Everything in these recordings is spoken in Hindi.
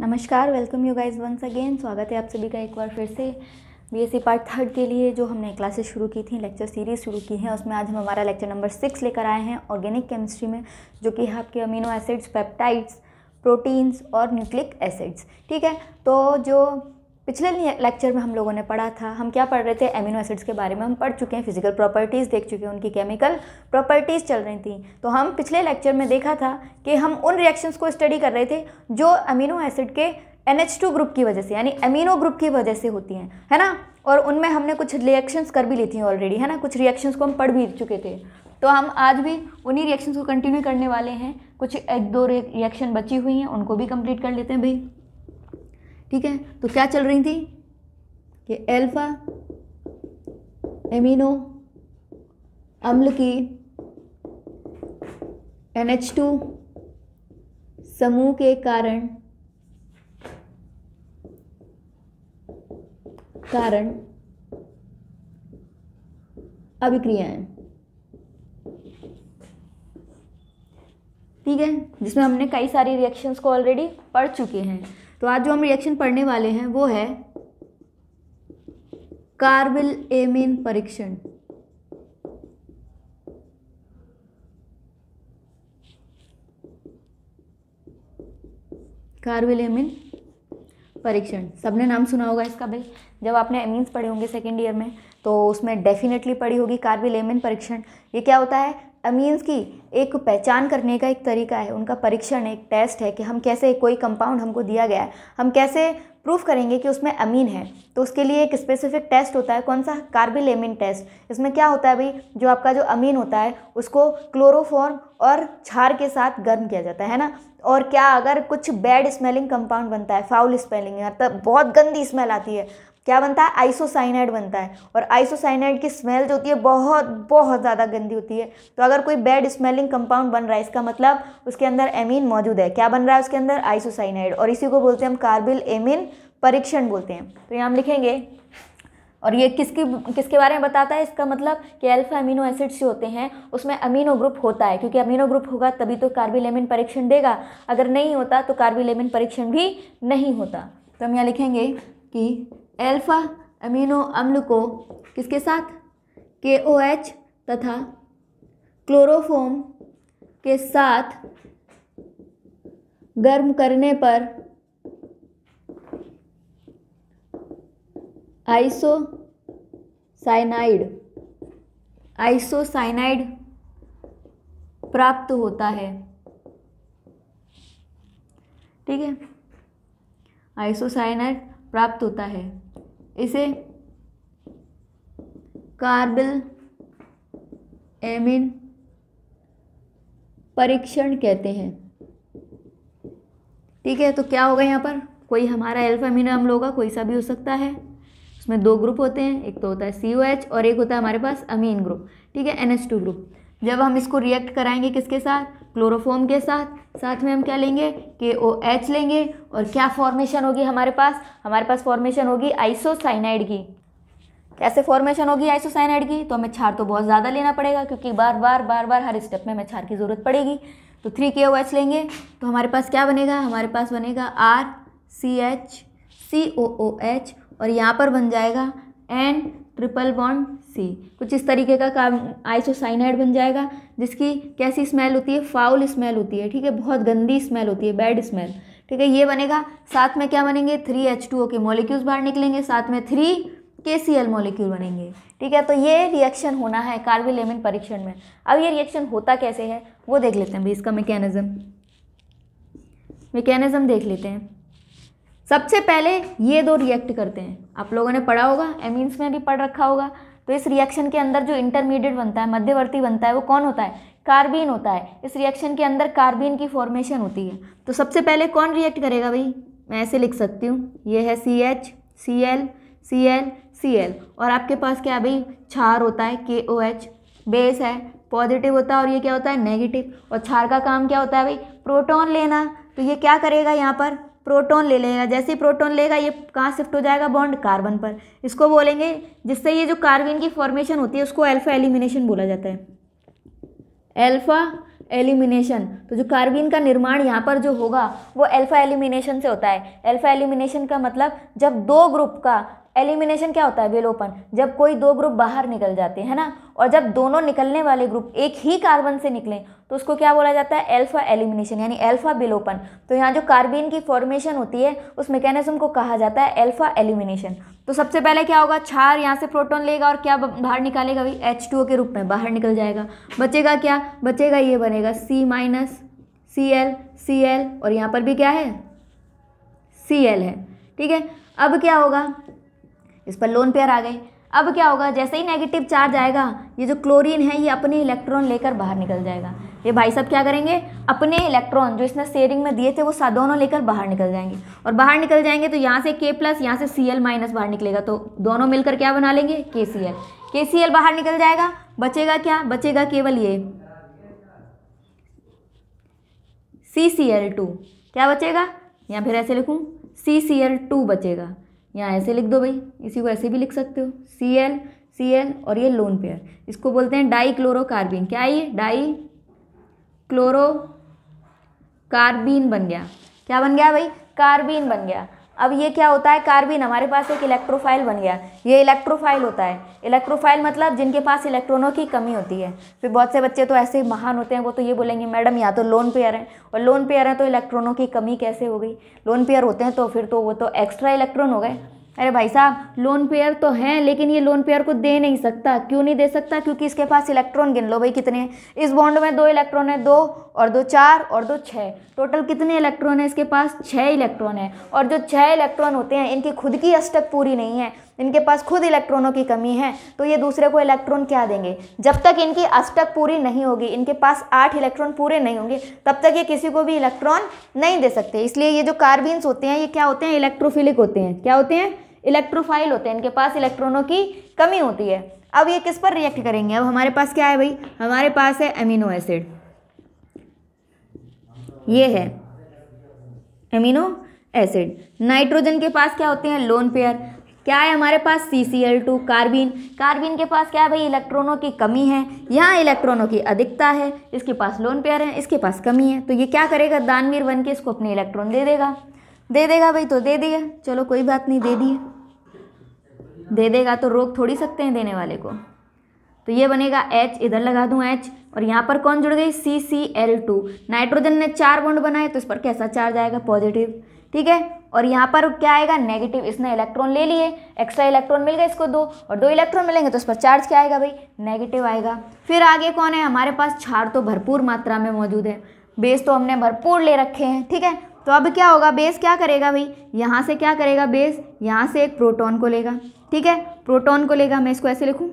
नमस्कार welcome you guys once again स्वागत है आप सभी का एक बार फिर से बीएससी पार्ट थर्ड के लिए जो हमने क्लासेस शुरू की थी लेक्चर सीरीज़ शुरू की है उसमें आज हम हमारा लेक्चर नंबर सिक्स लेकर आए हैं ऑर्गेनिक केमिस्ट्री में जो कि है आपके अमीनो एसिड्स पेप्टाइड्स प्रोटीन्स और न्यूक्लिक एसिड्स ठीक है तो जो पिछले लेक्चर में हम लोगों ने पढ़ा था हम क्या पढ़ रहे थे एमिनो एसिड्स के बारे में हम पढ़ चुके हैं फिजिकल प्रॉपर्टीज़ देख चुके हैं उनकी केमिकल प्रॉपर्टीज़ चल रही थी तो हम पिछले लेक्चर में देखा था कि हम उन रिएक्शंस को स्टडी कर रहे थे जो अमीनो एसिड के एन ग्रुप की वजह से यानी अमीनो ग्रुप की वजह से होती हैं है ना और उनमें हमने कुछ रिएक्शंस कर भी ली थी ऑलरेडी है ना कुछ रिएक्शंस को हम पढ़ भी चुके थे तो हम आज भी उन्हीं रिएक्शंस को कंटिन्यू करने वाले हैं कुछ एक दो रिएक्शन बची हुई हैं उनको भी कंप्लीट कर लेते हैं भाई ठीक है तो क्या चल रही थी कि एल्फा एमिनो अम्ल की टू समूह के कारण कारण अभिक्रियाएं ठीक है जिसमें हमने कई सारी रिएक्शंस को ऑलरेडी पढ़ चुके हैं तो आज जो हम रिएक्शन पढ़ने वाले हैं वो है कार्बिल एमिन परीक्षण कार्बिल एमिन परीक्षण सबने नाम सुना होगा इसका बिल जब आपने एमिन्स पढ़े होंगे सेकेंड ईयर में तो उसमें डेफिनेटली पढ़ी होगी कार्बिल एमिन परीक्षण ये क्या होता है अमीन्स की एक पहचान करने का एक तरीका है उनका परीक्षण एक टेस्ट है कि हम कैसे कोई कंपाउंड हमको दिया गया है हम कैसे प्रूफ करेंगे कि उसमें अमीन है तो उसके लिए एक स्पेसिफिक टेस्ट होता है कौन सा कार्बिल एमिन टेस्ट इसमें क्या होता है भाई जो आपका जो अमीन होता है उसको क्लोरोफॉर्म और छार के साथ गर्म किया जाता है ना और क्या अगर कुछ बैड स्मेलिंग कंपाउंड बनता है फाउल स्मेलिंग मतलब बहुत गंदी स्मेल आती है क्या बनता है आइसोसाइनाइड बनता है और आइसोसाइनाइड की स्मेल जो होती है बहुत बहुत ज़्यादा गंदी होती है तो अगर कोई बैड स्मेलिंग कंपाउंड बन रहा है इसका मतलब उसके अंदर एमीन मौजूद है क्या बन रहा है उसके अंदर आइसोसाइनाइड और इसी को बोलते हैं हम कार्बिल एमिन परीक्षण बोलते हैं तो यहाँ हम लिखेंगे और ये किसके किसके बारे में बताता है इसका मतलब कि अल्फा अमीनो एसिड्स जो होते हैं उसमें अमीनो ग्रुप होता है क्योंकि अमीनो ग्रुप होगा तभी तो कार्बिलेमिन परीक्षण देगा अगर नहीं होता तो कार्बिलेमिन परीक्षण भी नहीं होता तो हम यहाँ लिखेंगे कि अल्फ़ा अमीनो अम्ल को किसके साथ के ओ एच तथा क्लोरोफोम के साथ गर्म करने पर आइसोसाइनाइड आइसोसाइनाइड प्राप्त होता है ठीक है आइसोसाइनाइड प्राप्त होता है इसे कार्बिल एमिन परीक्षण कहते हैं ठीक है तो क्या होगा यहाँ पर कोई हमारा एल्फा अमीनो अम्ल होगा कोई सा भी हो सकता है उसमें दो ग्रुप होते हैं एक तो होता है सी और एक होता है हमारे पास अमीन ग्रुप ठीक है एन ग्रुप जब हम इसको रिएक्ट कराएंगे किसके साथ क्लोरोफॉर्म के साथ साथ में हम क्या लेंगे के ओ एच लेंगे और क्या फॉर्मेशन होगी हमारे पास हमारे पास फॉर्मेशन होगी आइसोसाइनाइड की कैसे फॉर्मेशन होगी आइसोसाइनाइड की तो हमें छार तो बहुत ज़्यादा लेना पड़ेगा क्योंकि बार बार बार बार हर स्टेप में हमें छार की ज़रूरत पड़ेगी तो थ्री के ओ एच लेंगे तो हमारे पास क्या बनेगा हमारे पास बनेगा R C H C O O H और यहाँ पर बन जाएगा एन ट्रिपल बॉन्ड सी कुछ तो इस तरीके का काम आइसोसाइनाइड बन जाएगा जिसकी कैसी स्मेल होती है फाउल स्मेल होती है ठीक है बहुत गंदी स्मेल होती है बैड स्मेल ठीक है ये बनेगा साथ में क्या बनेंगे थ्री एच टू ओ के मॉलिक्यूल्स बाहर निकलेंगे साथ में थ्री के सी एल मॉलिक्यूल बनेंगे ठीक है तो ये रिएक्शन होना है कार्बिलेमिन परीक्षण में अब ये रिएक्शन होता कैसे है वो देख लेते हैं भाई इसका मैकेनिज़्म मैकेनिज़्म देख लेते हैं सबसे पहले ये दो रिएक्ट करते हैं आप लोगों ने पढ़ा होगा एमीन्स में भी पढ़ रखा होगा तो इस रिएक्शन के अंदर जो इंटरमीडिएट बनता है मध्यवर्ती बनता है वो कौन होता है कार्बीन होता है इस रिएक्शन के अंदर कार्बीन की फॉर्मेशन होती है तो सबसे पहले कौन रिएक्ट करेगा भाई मैं ऐसे लिख सकती हूँ ये है C H C L C L C L और आपके पास क्या है भाई छार होता है के ओ एच बेस है पॉजिटिव होता है और ये क्या होता है नेगेटिव और छार का काम क्या होता है भाई प्रोटॉन लेना तो ये क्या करेगा यहाँ पर प्रोटॉन ले लेगा जैसे ही प्रोटॉन लेगा ये कहाँ शिफ्ट हो जाएगा बॉन्ड कार्बन पर इसको बोलेंगे जिससे ये जो कार्बिन की फॉर्मेशन होती है उसको एल्फा एलिमिनेशन बोला जाता है एल्फा एलिमिनेशन तो जो कार्बिन का निर्माण यहाँ पर जो होगा वो अल्फा एलिमिनेशन से होता है अल्फा एलिमिनेशन का मतलब जब दो ग्रुप का एलिमिनेशन क्या होता है विलोपन जब कोई दो ग्रुप बाहर निकल जाते हैं ना और जब दोनों निकलने वाले ग्रुप एक ही कार्बन से निकलें तो उसको क्या बोला जाता है एल्फा एलिमिनेशन यानी एल्फा विलोपन तो यहाँ जो कार्बिन की फॉर्मेशन होती है उस मैकेनिज्म को कहा जाता है एल्फा एलिमिनेशन तो सबसे पहले क्या होगा छार यहाँ से प्रोटोन लेगा और क्या बाहर निकालेगा भाई एच के रूप में बाहर निकल जाएगा बचेगा क्या बचेगा ये बनेगा C minus C L C L और यहाँ पर भी क्या है सी एल है ठीक है अब क्या होगा इस पर लोन पेयर आ गई अब क्या होगा जैसे ही नेगेटिव चार्ज आएगा ये जो क्लोरीन है ये अपने इलेक्ट्रॉन लेकर बाहर निकल जाएगा ये भाई साहब क्या करेंगे अपने इलेक्ट्रॉन जो इसने सेयरिंग में दिए थे वो दोनों लेकर बाहर निकल जाएंगे और बाहर निकल जाएंगे तो यहाँ से के प्लस यहाँ से सी एल माइनस बाहर निकलेगा तो दोनों मिलकर क्या बना लेंगे के सी एल के सी एल बाहर निकल जाएगा बचेगा क्या बचेगा केवल ये सी सी एल टू क्या बचेगा या फिर ऐसे लिखूँ सी सी एल टू बचेगा यहाँ ऐसे लिख दो भाई इसी को ऐसे भी लिख सकते हो सी एल सी एल और ये लोन पेयर इसको बोलते हैं डाई क्लोरोकार्बिन क्या ये डाई क्लोरो कार्बिन बन गया क्या बन गया भाई कार्बिन बन गया अब ये क्या होता है कार्बिन हमारे पास एक इलेक्ट्रोफाइल बन गया ये इलेक्ट्रोफाइल होता है इलेक्ट्रोफाइल मतलब जिनके पास इलेक्ट्रॉनों की कमी होती है फिर बहुत से बच्चे तो ऐसे महान होते हैं वो तो ये बोलेंगे मैडम या तो लोन पेयर हैं और लोन पेयर हैं तो इलेक्ट्रॉनों की कमी कैसे हो गई लोन पेयर होते हैं तो फिर तो वो तो एक्स्ट्रा इलेक्ट्रॉन हो गए अरे भाई साहब लोन पेयर तो हैं लेकिन ये लोन पेयर को दे नहीं सकता क्यों नहीं दे सकता क्योंकि इसके पास इलेक्ट्रॉन गिन लो भाई कितने इस बॉन्ड में दो इलेक्ट्रॉन है दो और दो चार और दो छः टोटल कितने इलेक्ट्रॉन है इसके पास छः इलेक्ट्रॉन है और जो छः इलेक्ट्रॉन होते हैं इनकी खुद की अष्टक पूरी नहीं है इनके पास खुद इलेक्ट्रॉनों की कमी है तो ये दूसरे को इलेक्ट्रॉन क्या देंगे जब तक इनकी अष्टक पूरी नहीं होगी इनके पास आठ इलेक्ट्रॉन पूरे नहीं होंगे तब तक ये किसी को भी इलेक्ट्रॉन नहीं दे सकते इसलिए ये जो कार्बिन्स होते हैं ये क्या होते हैं इलेक्ट्रोफिलिक होते हैं क्या होते हैं इलेक्ट्रोफाइल होते हैं इनके पास इलेक्ट्रॉनों की कमी होती है अब ये किस पर रिएक्ट करेंगे अब हमारे पास क्या है भाई हमारे पास है एमिनो एसिड ये है एमिनो एसिड नाइट्रोजन के पास क्या होते हैं लोन पेयर क्या है हमारे पास सी सी एल टू कार्बिन कार्बिन के पास क्या है भाई इलेक्ट्रॉनों की कमी है यहाँ इलेक्ट्रॉनों की अधिकता है इसके पास लोन पेयर है इसके पास कमी है तो ये क्या करेगा दानवीर बन के इसको अपने इलेक्ट्रॉन दे देगा दे देगा भाई तो दे दिया चलो कोई बात नहीं दे दिए दे देगा तो रोक थोड़ी सकते हैं देने वाले को तो ये बनेगा एच इधर लगा दूँ एच और यहाँ पर कौन जुड़ गई C C L two nitrogen ने चार बॉन्ड बनाए तो इस पर कैसा चार्ज आएगा पॉजिटिव ठीक है और यहाँ पर क्या आएगा नेगेटिव इसने इलेक्ट्रॉन ले लिए एक्स्ट्रा इलेक्ट्रॉन मिल गए इसको दो और दो इलेक्ट्रॉन मिलेंगे तो इस पर चार्ज क्या आएगा भाई नेगेटिव आएगा फिर आगे कौन है हमारे पास छार तो भरपूर मात्रा में मौजूद है बेस तो हमने भरपूर ले रखे हैं ठीक है तो अब क्या होगा बेस क्या करेगा भाई यहाँ से क्या करेगा बेस यहाँ से एक प्रोटॉन को लेगा ठीक है प्रोटॉन को लेगा मैं इसको ऐसे लिखूँ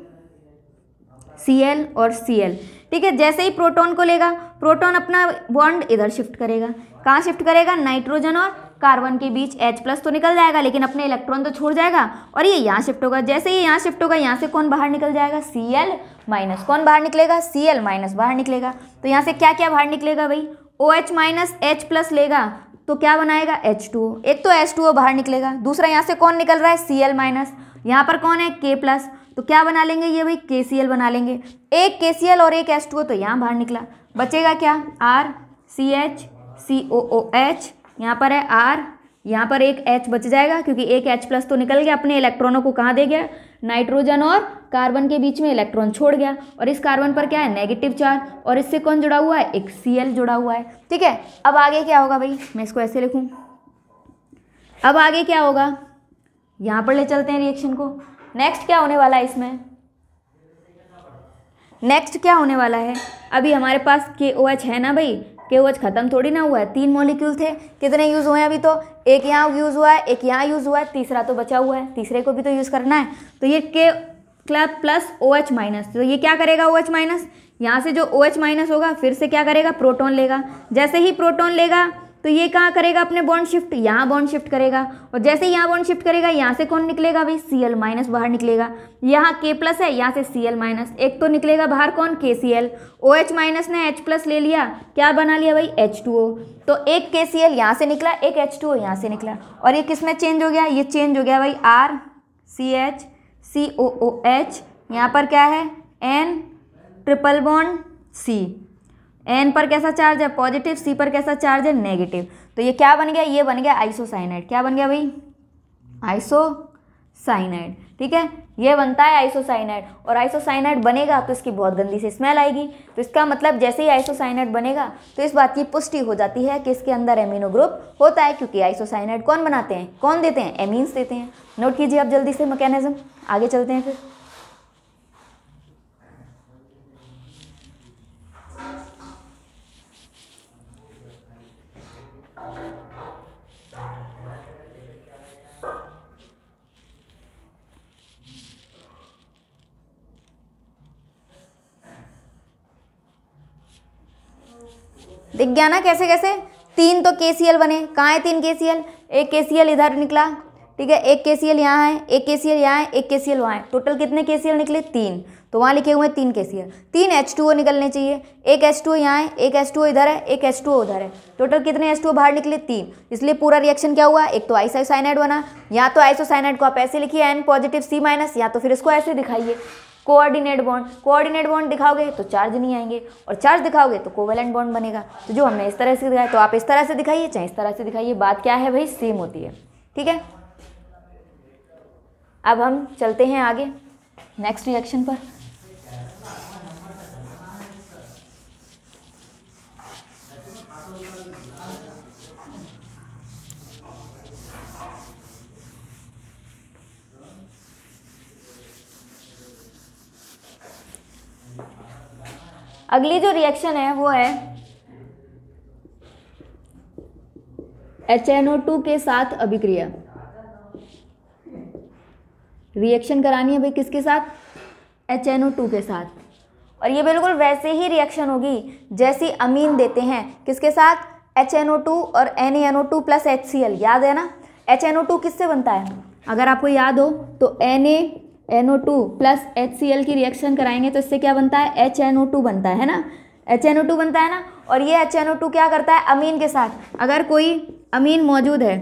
सी एल और सी एल ठीक है जैसे ही प्रोटॉन को लेगा प्रोटॉन अपना बॉन्ड इधर शिफ्ट करेगा कहाँ शिफ्ट करेगा नाइट्रोजन और कार्बन के बीच H प्लस तो निकल जाएगा लेकिन अपने इलेक्ट्रॉन तो छोड़ जाएगा और ये यहाँ शिफ्ट होगा जैसे ही यहाँ शिफ्ट होगा यहाँ से कौन बाहर निकल जाएगा सी एल माइनस कौन बाहर निकलेगा सी एल माइनस बाहर निकलेगा तो यहाँ से क्या क्या बाहर निकलेगा भाई O H minus H plus लेगा तो क्या बनाएगा एच टू एक तो एच टू बाहर निकलेगा दूसरा यहाँ से कौन निकल रहा है सी एल माइनस यहाँ पर कौन है के प्लस तो क्या बना लेंगे ये भाई के सी एल बना लेंगे एक के सी एल और एक एच टू तो यहाँ बाहर निकला बचेगा क्या R C H C O O H यहाँ पर है आर यहाँ पर एक एच बच जाएगा क्योंकि एक एच प्लस तो निकल गया अपने इलेक्ट्रॉनों को कहाँ दे गया नाइट्रोजन और कार्बन के बीच में इलेक्ट्रॉन छोड़ गया और इस कार्बन पर क्या है नेगेटिव चार्ज और इससे कौन जुड़ा हुआ है एक सी जुड़ा हुआ है ठीक है अब आगे क्या होगा भाई मैं इसको ऐसे लिखूँ अब आगे क्या होगा यहाँ पर ले चलते हैं रिएक्शन को नेक्स्ट क्या होने वाला है इसमें नेक्स्ट क्या होने वाला है अभी हमारे पास के ओ एच है ना भाई के ओ एच ख़त्म थोड़ी ना हुआ है तीन मॉलिक्यूल थे कितने यूज़ हुए हैं अभी तो एक यहाँ यूज़ हुआ है एक यहाँ यूज़ हुआ है तीसरा तो बचा हुआ है तीसरे को भी तो यूज़ करना है तो ये के क्लब प्लस ओ एच माइनस तो ये क्या करेगा ओ एच माइनस यहाँ से जो ओ एच माइनस होगा फिर से क्या करेगा प्रोटॉन लेगा जैसे ही प्रोटॉन लेगा तो ये कहाँ करेगा अपने बॉन्ड शिफ्ट यहाँ बॉन्ड शिफ्ट करेगा और जैसे ही यहाँ बॉन्ड शिफ्ट करेगा यहाँ से कौन निकलेगा भाई सी एल माइनस बाहर निकलेगा यहाँ के प्लस है यहाँ से सी एल माइनस एक तो निकलेगा बाहर कौन K C L O H minus ने एच प्लस ले लिया क्या बना लिया भाई एच टू ओ तो एक के सी एल यहाँ से निकला एक एच टू ओ यहाँ से निकला और ये किस में चेंज हो गया ये चेंज हो गया भाई R C H C O O H यहाँ पर क्या है N triple bond C N पर कैसा चार्ज है पॉजिटिव सी पर कैसा चार्ज है नेगेटिव तो ये क्या बन गया ये बन गया आइसोसाइनाइड क्या बन गया भाई आइसोसाइनाइड ठीक है ये बनता है आइसोसाइनाइड और आइसोसाइनाइड बनेगा तो इसकी बहुत गंदी से स्मेल आएगी तो इसका मतलब जैसे ही आइसोसाइनाइड बनेगा तो इस बात की पुष्टि हो जाती है कि इसके अंदर एमिनो ग्रुप होता है क्योंकि आइसोसाइनाइड कौन बनाते हैं कौन देते हैं एमीन्स देते हैं नोट कीजिए आप जल्दी से मैकेनिज्म आगे चलते हैं फिर दिख गया ना कैसे कैसे तीन तो के बने कहाँ है तीन के एक के इधर निकला ठीक है एक के सी एल यहाँ है एक के सी एल यहाँ है एक के सी एल वहाँ है टोटल कितने के सी एल निकले तीन तो वहाँ लिखे हुए हैं तीन के सी एल तीन एच टू ओ निकलने चाहिए एक एच टू ओ यहाँ है एक एच टू ओ इधर है एक एच टू ओ उधर है टोटल कितने एच टू ओ बाहर निकले तीन इसलिए पूरा रिएक्शन क्या हुआ एक तो आइसो साइनाइड बना या तो आइसो साइनाइड को आप ऐसे लिखिए एन पॉजिटिव सी माइनस या तो फिर इसको ऐसे दिखाइए कोऑर्डिनेट बॉन्ड कोऑर्डिनेट बॉन्ड दिखाओगे तो चार्ज नहीं आएंगे और चार्ज दिखाओगे तो कोवेलेंट बॉन्ड बनेगा तो जो हमने इस तरह से दिखाया तो आप इस तरह से दिखाइए चाहे इस तरह से दिखाइए बात क्या है भाई सेम होती है ठीक है अब हम चलते हैं आगे नेक्स्ट रिएक्शन पर अगली जो रिएक्शन है वो है एच के साथ अभिक्रिया रिएक्शन करानी है भाई किसके साथ एच एन ओ टू के साथ और ये बिल्कुल वैसे ही रिएक्शन होगी जैसी अमीन देते हैं किसके साथ एच एन ओ टू और N N O two plus H C L याद है ना एच एन ओ टू किससे बनता है अगर आपको याद हो तो N A N O two plus H C L की रिएक्शन कराएंगे तो इससे क्या बनता है एच एन ओ टू बनता है ना एच एन ओ टू बनता है ना और ये एच एन ओ टू क्या करता है अमीन के साथ अगर कोई अमीन मौजूद है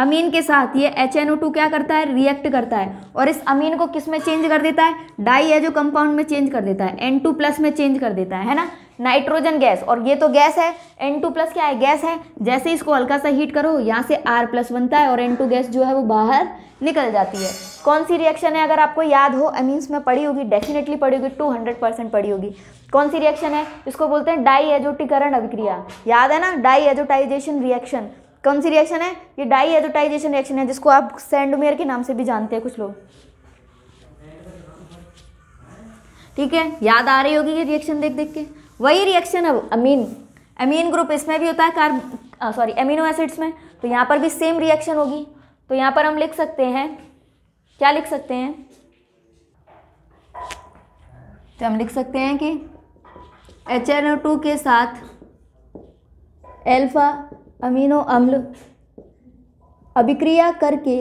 अमीन के साथ ये टू क्या करता है रिएक्ट करता है और इस अमीन को किस में चेंज कर देता है डाई है जो कंपाउंड में चेंज कर देता है टू प्लस में चेंज कर देता है है ना नाइट्रोजन गैस और ये तो गैस है टू प्लस क्या है गैस है जैसे इसको हल्का सा हीट करो यहाँ से आर प्लस बनता है और टू गैस जो है वो बाहर निकल जाती है कौन सी रिएक्शन है अगर आपको याद हो अमीन्स में पड़ी होगी डेफिनेटली पड़ी होगी टू हंड्रेड परसेंट पड़ी होगी कौन सी रिएक्शन है इसको बोलते हैं डाई एजोटिकरण अभिक्रिया याद है ना डाई एजोटाइजेशन रिएक्शन कौन सी रिएक्शन है ये डाई एडोटाइजेशन रिएक्शन है जिसको आप सैंडोमेयर के नाम से भी जानते हैं कुछ लोग ठीक है याद आ रही होगी ये रिएक्शन देख देख के वही रिएक्शन अब अमीन अमीन ग्रुप इसमें भी होता है कार्ब सॉरी अमीनो एसिड्स में तो यहाँ पर भी सेम रिएक्शन होगी तो यहाँ पर हम लिख सकते हैं क्या लिख सकते हैं तो हम लिख सकते हैं कि एच के साथ एल्फ़ा अमीनो अम्ल अभिक्रिया करके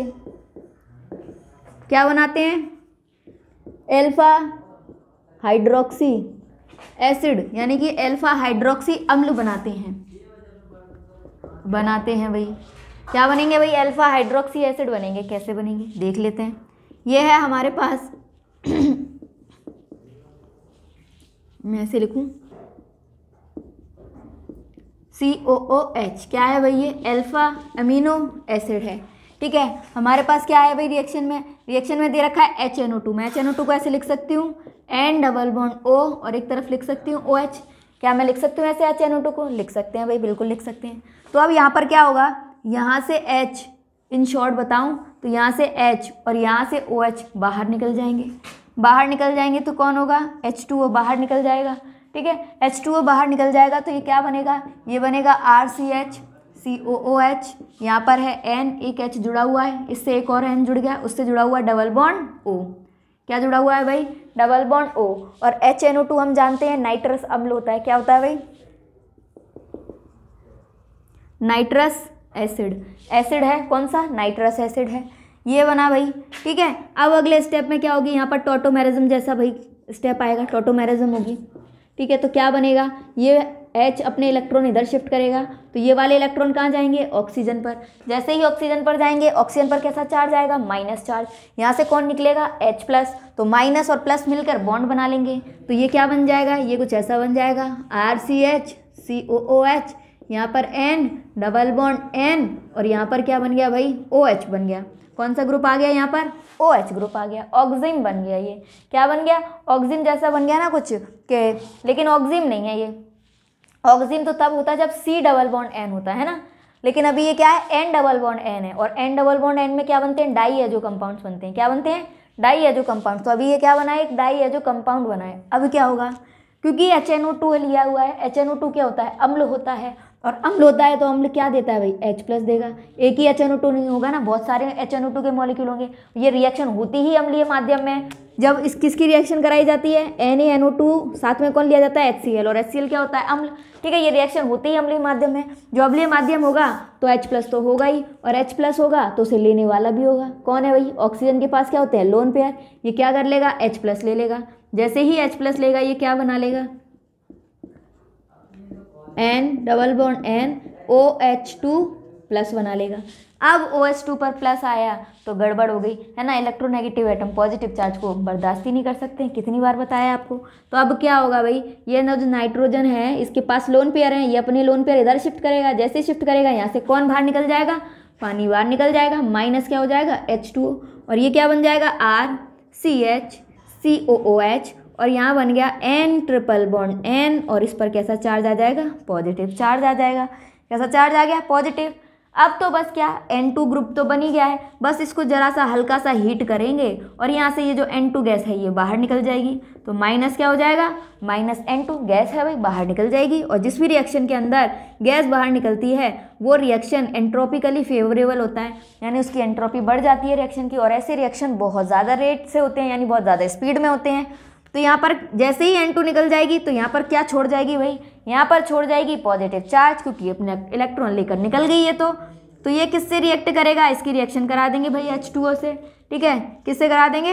क्या बनाते हैं एल्फा हाइड्रोक्सी एसिड यानी कि एल्फा हाइड्रोक्सी अम्ल बनाते हैं बनाते हैं भाई क्या बनेंगे भाई एल्फ़ा हाइड्रोक्सी एसिड बनेंगे कैसे बनेंगे देख लेते हैं ये है हमारे पास मैं ऐसे लिखूं सी ओ ओ एच क्या है भाई ये एल्फ़ा अमीनो एसिड है ठीक है हमारे पास क्या है भाई रिएक्शन में रिएक्शन में दे रखा है एच एन ओ टू मैं एच एन ओ टू को ऐसे लिख सकती हूँ एन डबल बॉन्ड ओ और एक तरफ लिख सकती हूँ ओ एच क्या मैं लिख सकती हूँ ऐसे एच एन ओ टू को लिख सकते हैं भाई बिल्कुल लिख सकते हैं तो अब यहाँ पर क्या होगा यहाँ से एच इन शॉर्ट बताऊँ तो यहाँ से एच और यहाँ से ओ OH एच बाहर निकल जाएंगे बाहर निकल जाएंगे तो कौन होगा एच टू ओ बाहर निकल जाएगा ठीक है एच टू ओ बाहर निकल जाएगा तो ये क्या बनेगा ये बनेगा R C H C O O H यहाँ पर है एन एक एच जुड़ा हुआ है इससे एक और एन जुड़ गया उससे जुड़ा हुआ डबल बॉन्ड ओ क्या जुड़ा हुआ है भाई डबल बॉन्ड ओ और एच एन ओ टू हम जानते हैं नाइट्रस अम्ल होता है क्या होता है भाई नाइट्रस एसिड एसिड है कौन सा नाइट्रस एसिड है ये बना भाई ठीक है अब अगले स्टेप में क्या होगी यहाँ पर टोटोमेरिज्म जैसा भाई स्टेप आएगा टोटोमेरिज्म होगी ठीक है तो क्या बनेगा ये एच अपने इलेक्ट्रॉन इधर शिफ्ट करेगा तो ये वाले इलेक्ट्रॉन कहाँ जाएंगे ऑक्सीजन पर जैसे ही ऑक्सीजन पर जाएंगे ऑक्सीजन पर कैसा चार्ज आएगा माइनस चार्ज यहाँ से कौन निकलेगा एच प्लस तो माइनस और प्लस मिलकर बॉन्ड बना लेंगे तो ये क्या बन जाएगा ये कुछ ऐसा बन जाएगा R C H C O O H यहाँ पर एन डबल बॉन्ड एन और यहाँ पर क्या बन गया भाई ओ OH एच बन गया कौन सा ग्रुप आ गया यहाँ पर ओ एच ग्रुप आ गया ऑक्जिम बन गया ये क्या बन गया ऑक्जिम जैसा बन गया ना कुछ के लेकिन ऑक्जिम नहीं है ये ऑक्जिम तो तब होता है जब सी डबल बॉन्ड एन होता है ना लेकिन अभी ये क्या है एन डबल बॉन्ड एन है और एन डबल बॉन्ड एन में क्या बनते हैं डाई एजो कंपाउंड्स बनते हैं क्या बनते हैं डाई एजो कंपाउंड तो अभी ये क्या बना है एक डाई एजो कंपाउंड बना है अब क्या होगा क्योंकि एच एन ओ टू लिया हुआ है एच एन ओ टू क्या होता है अम्ल होता है और अम्ल होता है तो अम्ल क्या देता है भाई एच प्लस देगा एक ही एच एन ओ टू नहीं होगा ना बहुत सारे एच एन ओ टू के मॉलिक्यूल होंगे ये रिएक्शन होती ही अम्लीय माध्यम में जब इस किसकी रिएक्शन कराई जाती है N A N O two साथ में कौन लिया जाता है एच सी एल और एच सी एल क्या होता है अम्ल ठीक है ये रिएक्शन होती ही अम्लीय माध्यम में जो अम्लीय माध्यम होगा तो एच प्लस तो होगा ही और एच प्लस होगा तो उसे लेने वाला भी होगा कौन है भाई ऑक्सीजन के पास क्या होता है लोन पेयर ये क्या कर लेगा एच प्लस ले लेगा जैसे ही एच प्लस लेगा ये क्या बना लेगा N double bond N O H two plus बना लेगा अब ओ एच टू पर प्लस आया तो गड़बड़ हो गई है ना इलेक्ट्रोनेगेटिव एटम पॉजिटिव चार्ज को बर्दाश्त ही नहीं कर सकते हैं कितनी बार बताया आपको तो अब क्या होगा भाई ये ना जो नाइट्रोजन है इसके पास लोन पेयर है ये अपने लोन पेयर इधर शिफ्ट करेगा जैसे शिफ्ट करेगा यहाँ से कौन बाहर निकल जाएगा पानी बाहर निकल जाएगा माइनस क्या हो जाएगा एच टू और ये क्या बन जाएगा R C H C O O H और यहाँ बन गया एन ट्रिपल बॉन्ड एन और इस पर कैसा चार्ज आ जाएगा पॉजिटिव चार्ज आ जाएगा कैसा चार्ज आ गया पॉजिटिव अब तो बस क्या एन टू ग्रुप तो बन ही गया है बस इसको ज़रा सा हल्का सा हीट करेंगे और यहाँ से ये जो एन टू गैस है ये बाहर निकल जाएगी तो माइनस क्या हो जाएगा माइनस एन टू गैस है भाई बाहर निकल जाएगी और जिस भी रिएक्शन के अंदर गैस बाहर निकलती है वो रिएक्शन एंट्रोपिकली फेवरेबल होता है यानी उसकी एंट्रोपी बढ़ जाती है रिएक्शन की और ऐसे रिएक्शन बहुत ज़्यादा रेट से होते हैं यानी बहुत ज़्यादा स्पीड में होते हैं तो यहाँ पर जैसे ही एन टू निकल जाएगी तो यहाँ पर क्या छोड़ जाएगी भाई यहाँ पर छोड़ जाएगी पॉजिटिव चार्ज क्योंकि अपने इलेक्ट्रॉन लेकर निकल गई है तो तो ये किससे रिएक्ट करेगा इसकी रिएक्शन करा देंगे भाई एच टू ओ से ठीक है किससे करा देंगे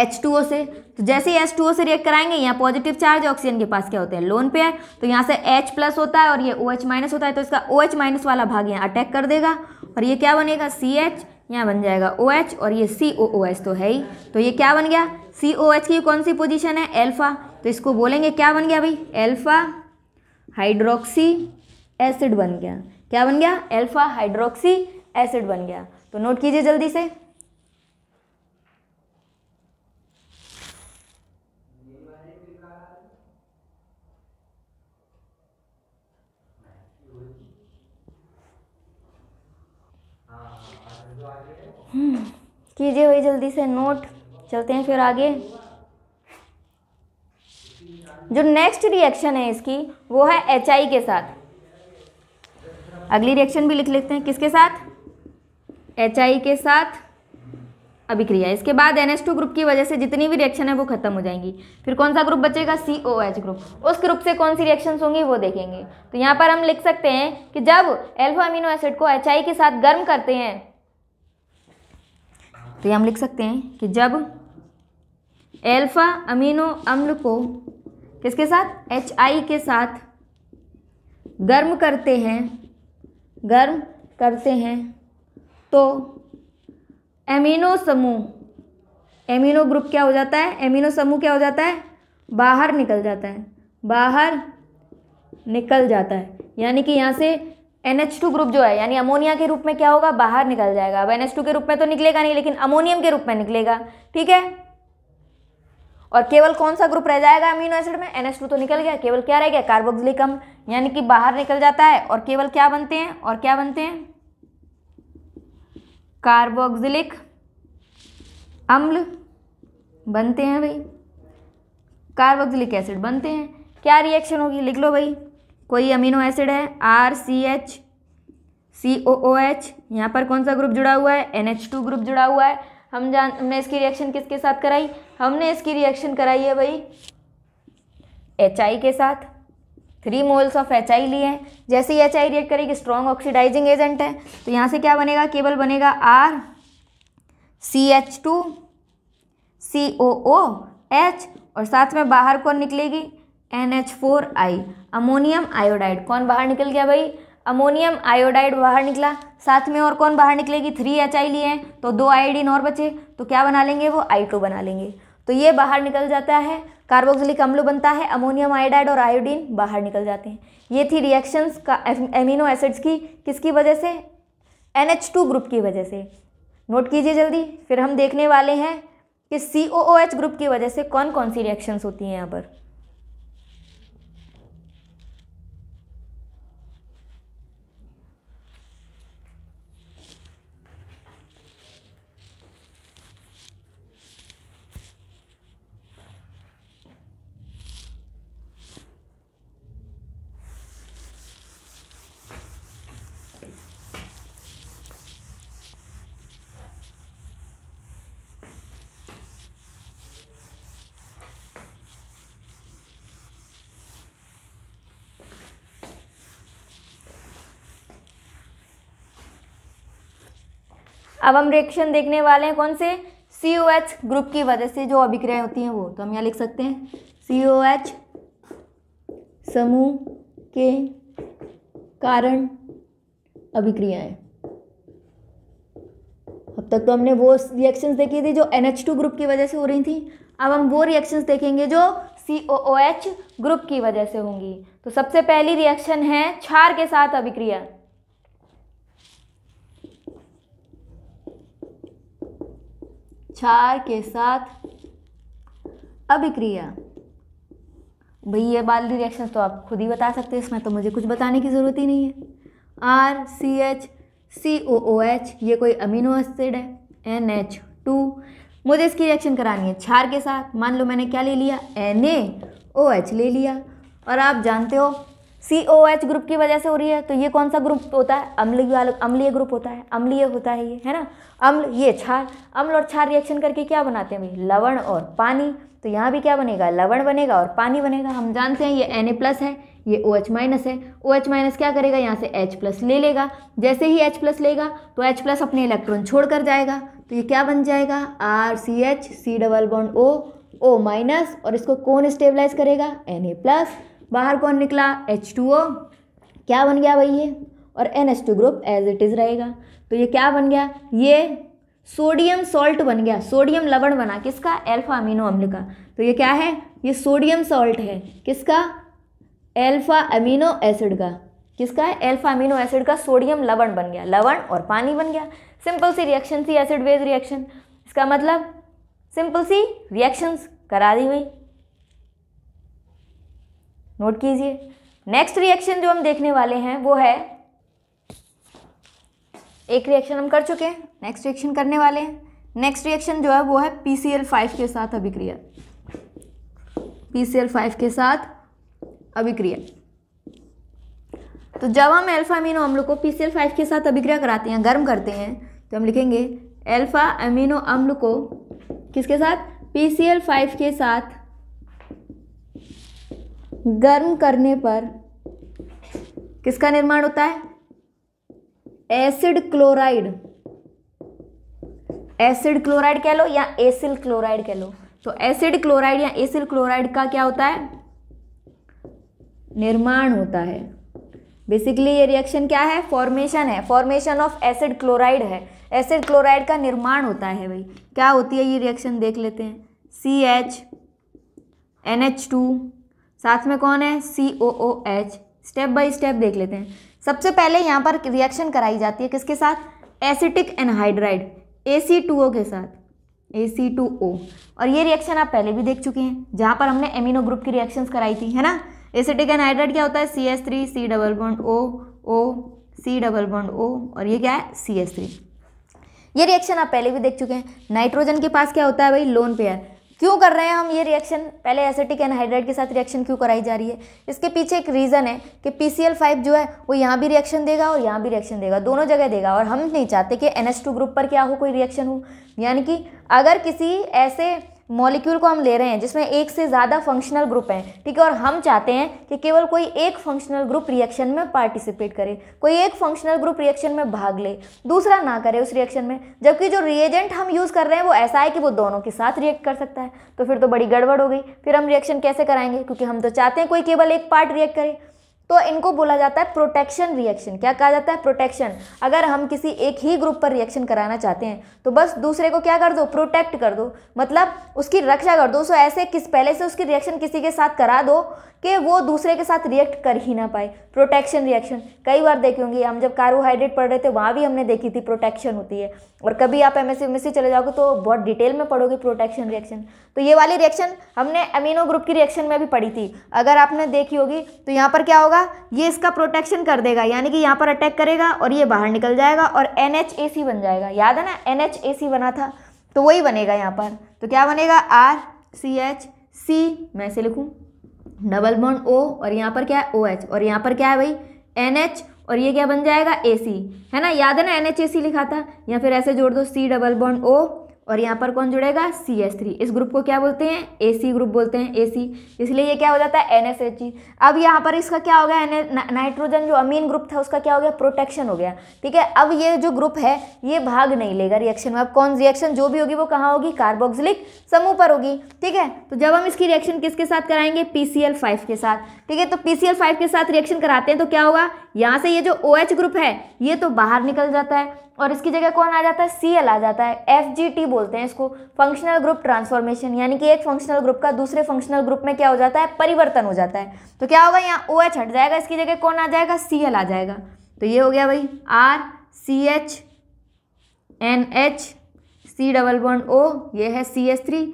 एच टू ओ से तो जैसे ही एच टू ओ से रिएक्ट कराएंगे यहाँ पॉजिटिव चार्ज ऑक्सीजन के पास क्या होते हैं लोन पे है तो यहाँ से एच प्लस होता है और ये ओ OH माइनस होता है तो इसका ओ OH माइनस वाला भाग यहाँ अटैक कर देगा और ये क्या बनेगा सी एच यहाँ बन जाएगा ओ OH और ये सी ओ ओ एच तो है ही तो ये क्या बन गया सी ओ एच की कौन सी पोजीशन है एल्फ़ा तो इसको बोलेंगे क्या बन गया भाई एल्फ़ा हाइड्रोक्सी एसिड बन गया क्या बन गया एल्फ़ा हाइड्रोक्सी एसिड बन गया तो नोट कीजिए जल्दी से हम्म, कीजिए भाई जल्दी से नोट चलते हैं फिर आगे जो नेक्स्ट रिएक्शन है इसकी वो है एच के साथ अगली रिएक्शन भी लिख लेते हैं किसके साथ एच के साथ अभिक्रिया इसके बाद एन टू ग्रुप की वजह से जितनी भी रिएक्शन है वो खत्म हो जाएंगी फिर कौन सा ग्रुप बचेगा सी ओ एच ग्रुप उस ग्रुप से कौन सी रिएक्शन होंगी वो देखेंगे तो यहाँ पर हम लिख सकते हैं कि जब एल्फा अमीनो एसिड को एच के साथ गर्म करते हैं तो ये हम लिख सकते हैं कि जब एल्फ़ा अमीनो अम्ल को किसके साथ एच आई के साथ गर्म करते हैं गर्म करते हैं तो एमिनो समूह एमिनो ग्रुप क्या हो जाता है एमिनो समूह क्या हो जाता है बाहर निकल जाता है बाहर निकल जाता है यानी कि यहाँ से NH2 ग्रुप जो है यानी अमोनिया के रूप में क्या होगा बाहर निकल जाएगा अब NH2 के रूप में तो निकलेगा नहीं लेकिन अमोनियम के रूप में निकलेगा ठीक है और केवल कौन सा ग्रुप रह जाएगा अमीनो एसिड में NH2 तो निकल गया केवल क्या रह गया कार्बोक्सिलिक अम्ल यानी कि बाहर निकल जाता है और केवल क्या बनते हैं और क्या बनते हैं कार्बोक्सिलिक अम्ल बनते हैं भाई कार्बोक्सिलिक एसिड बनते हैं क्या रिएक्शन होगी लिख लो भाई कोई अमीनो एसिड है R C H C O O H यहाँ पर कौन सा ग्रुप जुड़ा हुआ है एन एच टू ग्रुप जुड़ा हुआ है हम जान हमने इसकी रिएक्शन किसके साथ कराई हमने इसकी रिएक्शन कराई है भाई एच आई के साथ three moles of H I लिए जैसे ही एच आई रिएक्ट करेगी स्ट्रॉन्ग ऑक्सीडाइजिंग एजेंट है तो यहाँ से क्या बनेगा केवल बनेगा R C H two C O O H और साथ में बाहर कौन निकलेगी N H four I ammonium iodide कौन बाहर निकल गया भाई अमोनियम आयोडाइड बाहर निकला साथ में और कौन बाहर निकलेगी थ्री एच आई लिए हैं तो दो आयोडीन और बचे तो क्या बना लेंगे वो आई टू बना लेंगे तो ये बाहर निकल जाता है कार्बोक्सिलिक अम्ल बनता है अमोनियम आयोडाइड और आयोडीन बाहर निकल जाते हैं ये थी रिएक्शंस का एमिनो एसिड्स की किसकी वजह से एन एच टू ग्रुप की वजह से नोट कीजिए जल्दी फिर हम देखने वाले हैं कि सी ओ ओ एच ग्रुप की वजह से कौन कौन सी रिएक्शंस होती हैं यहाँ पर अब हम रिएक्शन देखने वाले हैं कौन से सी ओ एच ग्रुप की वजह से जो अभिक्रियाएं होती हैं वो तो हम यहाँ लिख सकते हैं सी ओ एच समूह के कारण अभिक्रियाएं अब तक तो हमने वो रिएक्शंस देखी थी जो एन एच टू ग्रुप की वजह से हो रही थी अब हम वो रिएक्शंस देखेंगे जो सी ओ ओ एच ग्रुप की वजह से होंगी तो सबसे पहली रिएक्शन है क्षार के साथ अभिक्रिया क्षार के साथ अभिक्रिया भाई ये बाल रिएक्शन तो आप खुद ही बता सकते हैं इसमें तो मुझे कुछ बताने की ज़रूरत ही नहीं है R C H C O O H ये कोई अमीनो एसिड है एन एच टू मुझे इसकी रिएक्शन करानी है क्षार के साथ मान लो मैंने क्या ले लिया एन ए ओ एच ले लिया और आप जानते हो सी ओ एच ग्रुप की वजह से हो रही है तो ये कौन सा ग्रुप होता है अम्लीय अम्लीय ग्रुप होता है अम्लीय होता है ये है ना अम्ल ये क्षार अम्ल और क्षार रिएक्शन करके क्या बनाते हैं भाई लवण और पानी तो यहाँ भी क्या बनेगा लवण बनेगा और पानी बनेगा हम जानते हैं ये एन ए प्लस है ये ओ एच माइनस है ओ एच माइनस क्या करेगा यहाँ से एच प्लस ले लेगा जैसे ही एच प्लस लेगा तो एच प्लस अपने इलेक्ट्रॉन छोड़ कर जाएगा तो ये क्या बन जाएगा R C H C double bond O O minus और इसको कौन स्टेबलाइज करेगा एन ए प्लस बाहर कौन निकला एच टू ओ क्या बन गया भाई ये और N S two group as it is रहेगा तो ये क्या बन गया ये सोडियम सॉल्ट बन गया सोडियम लवण बना किसका एल्फा अमीनो अम्ल का तो ये क्या है ये सोडियम सॉल्ट है किसका एल्फा अमीनो एसिड का किसका है एल्फा अमीनो एसिड का सोडियम लवण बन गया लवण और पानी बन गया सिंपल सी रिएक्शन थी एसिड बेस रिएक्शन इसका मतलब सिंपल सी रिएक्शंस करा दी हुई नोट कीजिए नेक्स्ट रिएक्शन जो हम देखने वाले हैं वो है एक रिएक्शन हम कर चुके हैं नेक्स्ट रिएक्शन करने वाले हैं नेक्स्ट रिएक्शन जो है वो है पी सी एल फाइव के साथ अभिक्रिया पी सी के साथ अभिक्रिया तो जब हम एल्फा अमीनो अम्ल को पी सी फाइव के साथ अभिक्रिया कराते हैं गर्म करते हैं तो हम लिखेंगे एल्फा अमीनो अम्ल को किसके साथ पी सी एल फाइव के साथ गर्म करने पर किसका निर्माण होता है एसिड क्लोराइड एसिड क्लोराइड कह लो या एसिल क्लोराइड कह लो तो एसिड क्लोराइड या एसिल क्लोराइड का क्या होता है निर्माण होता है बेसिकली ये रिएक्शन क्या है फॉर्मेशन है फॉर्मेशन ऑफ एसिड क्लोराइड है एसिड क्लोराइड का निर्माण होता है भाई क्या होती है ये रिएक्शन देख लेते हैं C H N H two साथ में कौन है C O O H step by step देख लेते हैं सबसे पहले यहाँ पर रिएक्शन कराई जाती है किसके साथ acetic anhydride A C two O के साथ ए सी टू ओ और ये रिएक्शन आप पहले भी देख चुके हैं जहाँ पर हमने एमिनो ग्रुप की रिएक्शन कराई थी है ना एसिटिक एनहाइड्राइड क्या होता है C S three C double bond O O C double bond O और ये क्या है सी एस थ्री ये रिएक्शन आप पहले भी देख चुके हैं नाइट्रोजन के पास क्या होता है भाई लोन पेयर क्यों कर रहे हैं हम ये रिएक्शन पहले एसिटिक एनहाइड्राइड के साथ रिएक्शन क्यों कराई जा रही है इसके पीछे एक रीज़न है कि पी जो है वो यहाँ भी रिएक्शन देगा और यहाँ भी रिएक्शन देगा दोनों जगह देगा और हम नहीं चाहते कि एन ग्रुप पर क्या हो कोई रिएक्शन हो यानी कि अगर किसी ऐसे मॉलिक्यूल को हम ले रहे हैं जिसमें एक से ज़्यादा फंक्शनल ग्रुप हैं ठीक है और हम चाहते हैं कि केवल कोई एक फंक्शनल ग्रुप रिएक्शन में पार्टिसिपेट करे कोई एक फंक्शनल ग्रुप रिएक्शन में भाग ले दूसरा ना करे उस रिएक्शन में जबकि जो रिएजेंट हम यूज़ कर रहे हैं वो ऐसा है कि वो दोनों के साथ रिएक्ट कर सकता है तो फिर तो बड़ी गड़बड़ हो गई फिर हम रिएक्शन कैसे कराएंगे क्योंकि हम तो चाहते हैं कोई केवल एक पार्ट रिएक्ट करे तो इनको बोला जाता है प्रोटेक्शन रिएक्शन क्या कहा जाता है प्रोटेक्शन अगर हम किसी एक ही ग्रुप पर रिएक्शन कराना चाहते हैं तो बस दूसरे को क्या कर दो प्रोटेक्ट कर दो मतलब उसकी रक्षा कर दो सो ऐसे किस पहले से उसकी रिएक्शन किसी के साथ करा दो कि वो दूसरे के साथ रिएक्ट कर ही ना पाए प्रोटेक्शन रिएक्शन कई बार देखे होंगे हम जब कार्बोहाइड्रेट पढ़ रहे थे वहाँ भी हमने देखी थी प्रोटेक्शन होती है और कभी आप एम एस चले जाओगे तो बहुत डिटेल में पढ़ोगे प्रोटेक्शन रिएक्शन तो ये वाली रिएक्शन हमने अमीनो ग्रुप की रिएक्शन में भी पढ़ी थी अगर आपने देखी होगी तो यहाँ पर क्या होगा ये इसका प्रोटेक्शन कर देगा यानी कि यहाँ पर अटैक करेगा और ये बाहर निकल जाएगा और एन बन जाएगा याद है ना एन बना था तो वही बनेगा यहाँ पर तो क्या बनेगा आर सी एच सी मैं से लिखूँ डबल बॉन्ड ओ और यहाँ पर क्या है ओ एच और यहाँ पर क्या है भाई एन एच और ये क्या बन जाएगा ए सी है ना याद है ना एन एच ए सी लिखा था या फिर ऐसे जोड़ दो सी डबल बॉन्ड ओ और यहाँ पर कौन जुड़ेगा सी एस थ्री इस ग्रुप को क्या बोलते हैं ए सी ग्रुप बोलते हैं ए सी इसलिए ये क्या हो जाता है एन एस एच ई अब यहाँ पर इसका क्या हो गया एन नाइट्रोजन जो अमीन ग्रुप था उसका क्या हो गया प्रोटेक्शन हो गया ठीक है अब ये जो ग्रुप है ये भाग नहीं लेगा रिएक्शन में अब कौन रिएक्शन जो भी होगी वो कहाँ होगी कार्बोक्सिलिक समूह पर होगी ठीक है तो जब हम इसकी रिएक्शन किसके साथ कराएंगे पी सी एल फाइव के साथ ठीक है तो पी सी एल फाइव के साथ रिएक्शन कराते हैं तो क्या होगा यहाँ से ये जो ओ एच ग्रुप है ये तो बाहर निकल जाता है और इसकी जगह कौन आ जाता है सी एल आ जाता है एफ जी टी बोलते हैं इसको फंक्शनल ग्रुप ट्रांसफॉर्मेशन यानी कि एक फंक्शनल ग्रुप का दूसरे फंक्शनल ग्रुप में क्या हो जाता है परिवर्तन हो जाता है तो क्या होगा यहाँ ओ एच हट जाएगा इसकी जगह कौन आ जाएगा सी एल आ जाएगा तो ये हो गया भाई R C H N H C double bond O ये है सी एस थ्री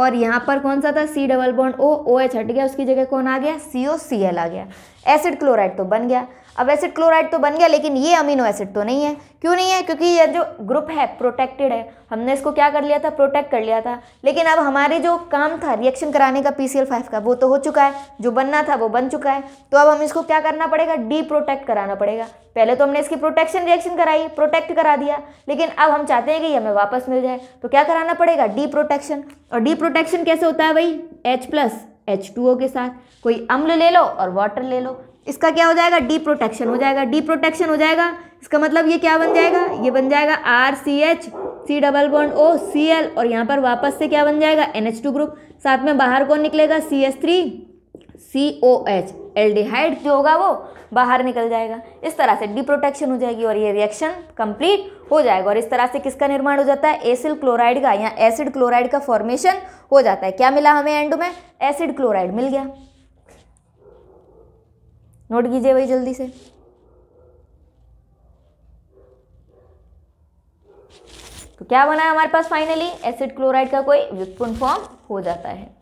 और यहाँ पर कौन सा था C double bond O O H हट गया उसकी जगह कौन आ गया सी ओ सी एल आ गया एसिड क्लोराइड तो बन गया अब एसिड क्लोराइड तो बन गया लेकिन ये अमीनो एसिड तो नहीं है क्यों नहीं है क्योंकि ये जो ग्रुप है प्रोटेक्टेड है हमने इसको क्या कर लिया था प्रोटेक्ट कर लिया था लेकिन अब हमारे जो काम था रिएक्शन कराने का पी का वो तो हो चुका है जो बनना था वो बन चुका है तो अब हम इसको क्या करना पड़ेगा डी प्रोटेक्ट कराना पड़ेगा पहले तो हमने इसकी प्रोटेक्शन रिएक्शन कराई प्रोटेक्ट करा दिया लेकिन अब हम चाहते हैं कि हमें वापस मिल जाए तो क्या कराना पड़ेगा डी प्रोटेक्शन और डी प्रोटेक्शन कैसे होता है भाई H plus H two O के साथ कोई अम्ल ले लो और वाटर ले लो इसका क्या हो जाएगा डी प्रोटेक्शन हो जाएगा डी प्रोटेक्शन हो जाएगा इसका मतलब ये क्या बन जाएगा ये बन जाएगा R C H C double bond O C L और यहाँ पर वापस से क्या बन जाएगा एन एच टू ग्रुप साथ में बाहर कौन निकलेगा C S three C O H aldehyde जो होगा वो बाहर निकल जाएगा इस तरह से डी प्रोटेक्शन हो जाएगी और ये रिएक्शन कंप्लीट हो जाएगा और इस तरह से किसका निर्माण हो जाता है एसिल क्लोराइड का या एसिड क्लोराइड का फॉर्मेशन हो जाता है क्या मिला हमें एंड में एसिड क्लोराइड मिल गया नोट कीजिए भाई जल्दी से तो क्या बना है हमारे पास फाइनली एसिड क्लोराइड का कोई व्युत्पन्न फॉर्म हो जाता है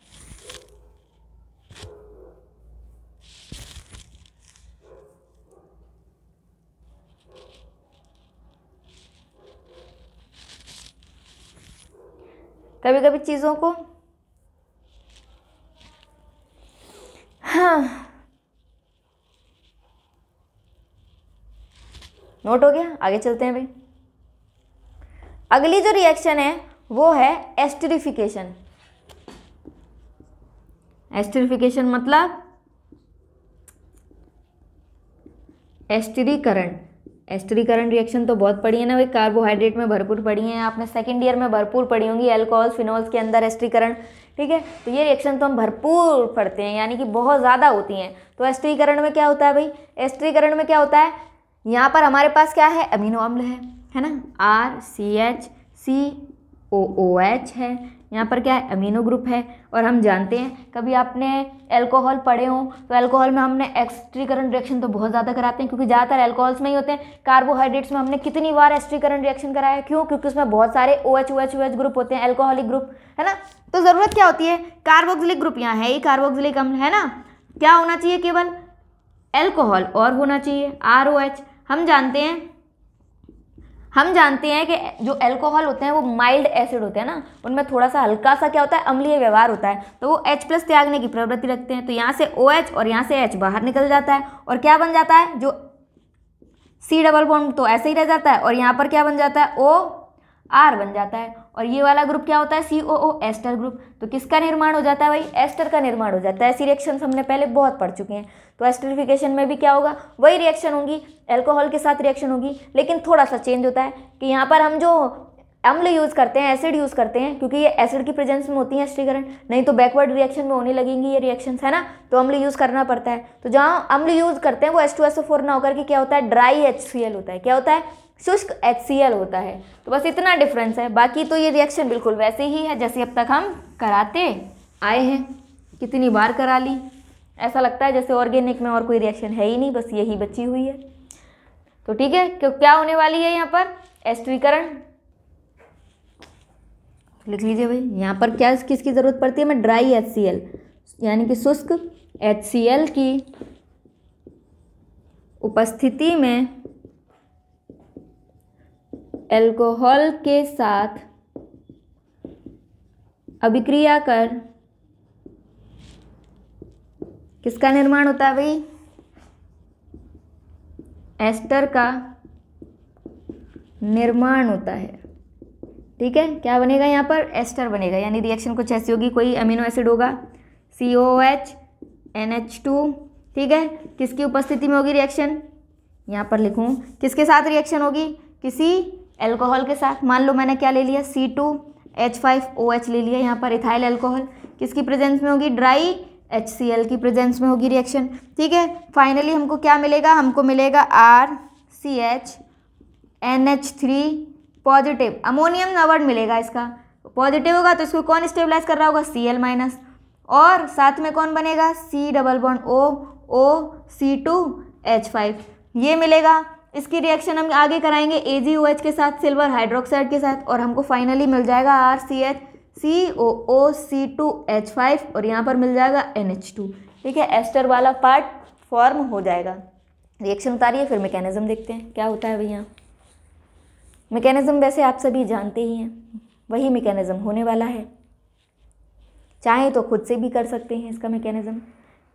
कभी कभी चीज़ों को हाँ नोट हो गया आगे चलते हैं भाई अगली जो रिएक्शन है वो है एस्टरिफिकेशन एस्टरिफिकेशन मतलब एस्टरीकरण एस्टरीकरण रिएक्शन तो बहुत पड़ी है ना भाई कार्बोहाइड्रेट में भरपूर पड़ी है आपने सेकेंड ईयर में भरपूर पड़ी होंगी एल्कोहल फिनॉल्स के अंदर एस्टरीकरण ठीक है तो ये रिएक्शन तो हम भरपूर पढ़ते हैं यानी कि बहुत ज़्यादा होती हैं तो एस्टरीकरण में क्या होता है भाई एस्टरीकरण में क्या होता है यहाँ पर हमारे पास क्या है अमीनो अम्ल है है ना R C H C O O H है यहाँ पर क्या है अमीनो ग्रुप है और हम जानते हैं कभी आपने अल्कोहल पढ़े हों तो अल्कोहल में हमने एक्स्ट्रीकरण रिएक्शन तो बहुत ज़्यादा कराते हैं क्योंकि ज़्यादातर अल्कोहल्स में ही होते हैं कार्बोहाइड्रेट्स में हमने कितनी बार एक्स्ट्रीकरण रिएक्शन कराया क्यों क्योंकि उसमें बहुत सारे O H O H O H group होते हैं एल्कोहलिक ग्रुप है ना तो ज़रूरत क्या होती है कार्बोक्सिलिक ग्रुप यहाँ है ही कार्बोक्सिलिक अम्ल है ना क्या होना चाहिए केवल एल्कोहल और होना चाहिए आर ओ एच हम जानते हैं हम जानते हैं कि जो अल्कोहल होते हैं वो माइल्ड एसिड होते हैं ना उनमें थोड़ा सा हल्का सा क्या होता है अम्लीय व्यवहार होता है तो वो H प्लस त्यागने की प्रवृत्ति रखते हैं तो यहाँ से ओ OH और यहाँ से H बाहर निकल जाता है और क्या बन जाता है जो सी डबल बॉन्ड तो ऐसे ही रह जाता है और यहाँ पर क्या बन जाता है ओ आर बन जाता है और ये वाला ग्रुप क्या होता है सी ओ ओ एस्टर ग्रुप तो किसका निर्माण हो जाता है भाई एस्टर का निर्माण हो जाता है ऐसी रिएक्शन हमने पहले बहुत पढ़ चुके हैं तो एस्टरिफिकेशन में भी क्या होगा वही रिएक्शन होगी एल्कोहल के साथ रिएक्शन होगी लेकिन थोड़ा सा चेंज होता है कि यहाँ पर हम जो अम्ल यूज़ करते हैं एसिड यूज़ करते हैं क्योंकि ये एसिड की प्रेजेंस में होती है एस्टीकरण नहीं तो बैकवर्ड रिएक्शन में होने लगेंगी ये रिएक्शंस है ना तो अम्ल यूज़ करना पड़ता है तो जहाँ अम्ल यूज़ करते हैं वो S two S O four ना होकर के क्या होता है ड्राई एच सी एल होता है क्या होता है शुष्क एच होता है तो बस इतना डिफरेंस है बाकी तो ये रिएक्शन बिल्कुल वैसे ही है जैसे अब तक हम कराते आए हैं कितनी बार करा ली ऐसा लगता है जैसे ऑर्गेनिक में और कोई रिएक्शन है ही नहीं बस यही बची हुई है तो ठीक है क्यों क्या होने वाली है यहाँ पर एस्टवीकरण लिख लीजिए भाई यहाँ पर क्या किसकी ज़रूरत पड़ती है हमें ड्राई एच यानी कि शुष्क एच की उपस्थिति में एल्कोहल के साथ अभिक्रिया कर किसका निर्माण होता है भाई एस्टर का निर्माण होता है ठीक है क्या बनेगा यहाँ पर एस्टर बनेगा यानी रिएक्शन कुछ ऐसी होगी कोई अमीनो एसिड होगा C O H N H two ठीक है किसकी उपस्थिति में होगी रिएक्शन यहाँ पर लिखूँ किसके साथ रिएक्शन होगी किसी एल्कोहल के साथ मान लो मैंने क्या ले लिया C two H five O H ले लिया यहाँ पर इथाइल एल्कोहल किसकी प्रेजेंस में होगी ड्राई एच सी एल की प्रेजेंस में होगी रिएक्शन ठीक है फाइनली हमको क्या मिलेगा हमको मिलेगा R C H N H three positive ammonium नवर्ड मिलेगा इसका पॉजिटिव होगा तो इसको कौन स्टेबलाइज कर रहा होगा सी एल माइनस और साथ में कौन बनेगा C double bond O O C two H five ये मिलेगा इसकी रिएक्शन हम आगे कराएंगे ए जी ओ एच के साथ सिल्वर हाइड्रोक्साइड के साथ और हमको फाइनली मिल जाएगा R C H C O O C two H five और यहाँ पर मिल जाएगा एन एच टू ठीक है एस्टर वाला पार्ट फॉर्म हो जाएगा रिएक्शन उतारिए फिर मैकेनिज्म देखते हैं क्या होता है भैया मैकेनिज्म वैसे आप सभी जानते ही हैं वही मैकेनिज्म होने वाला है चाहे तो खुद से भी कर सकते हैं इसका मैकेनिज्म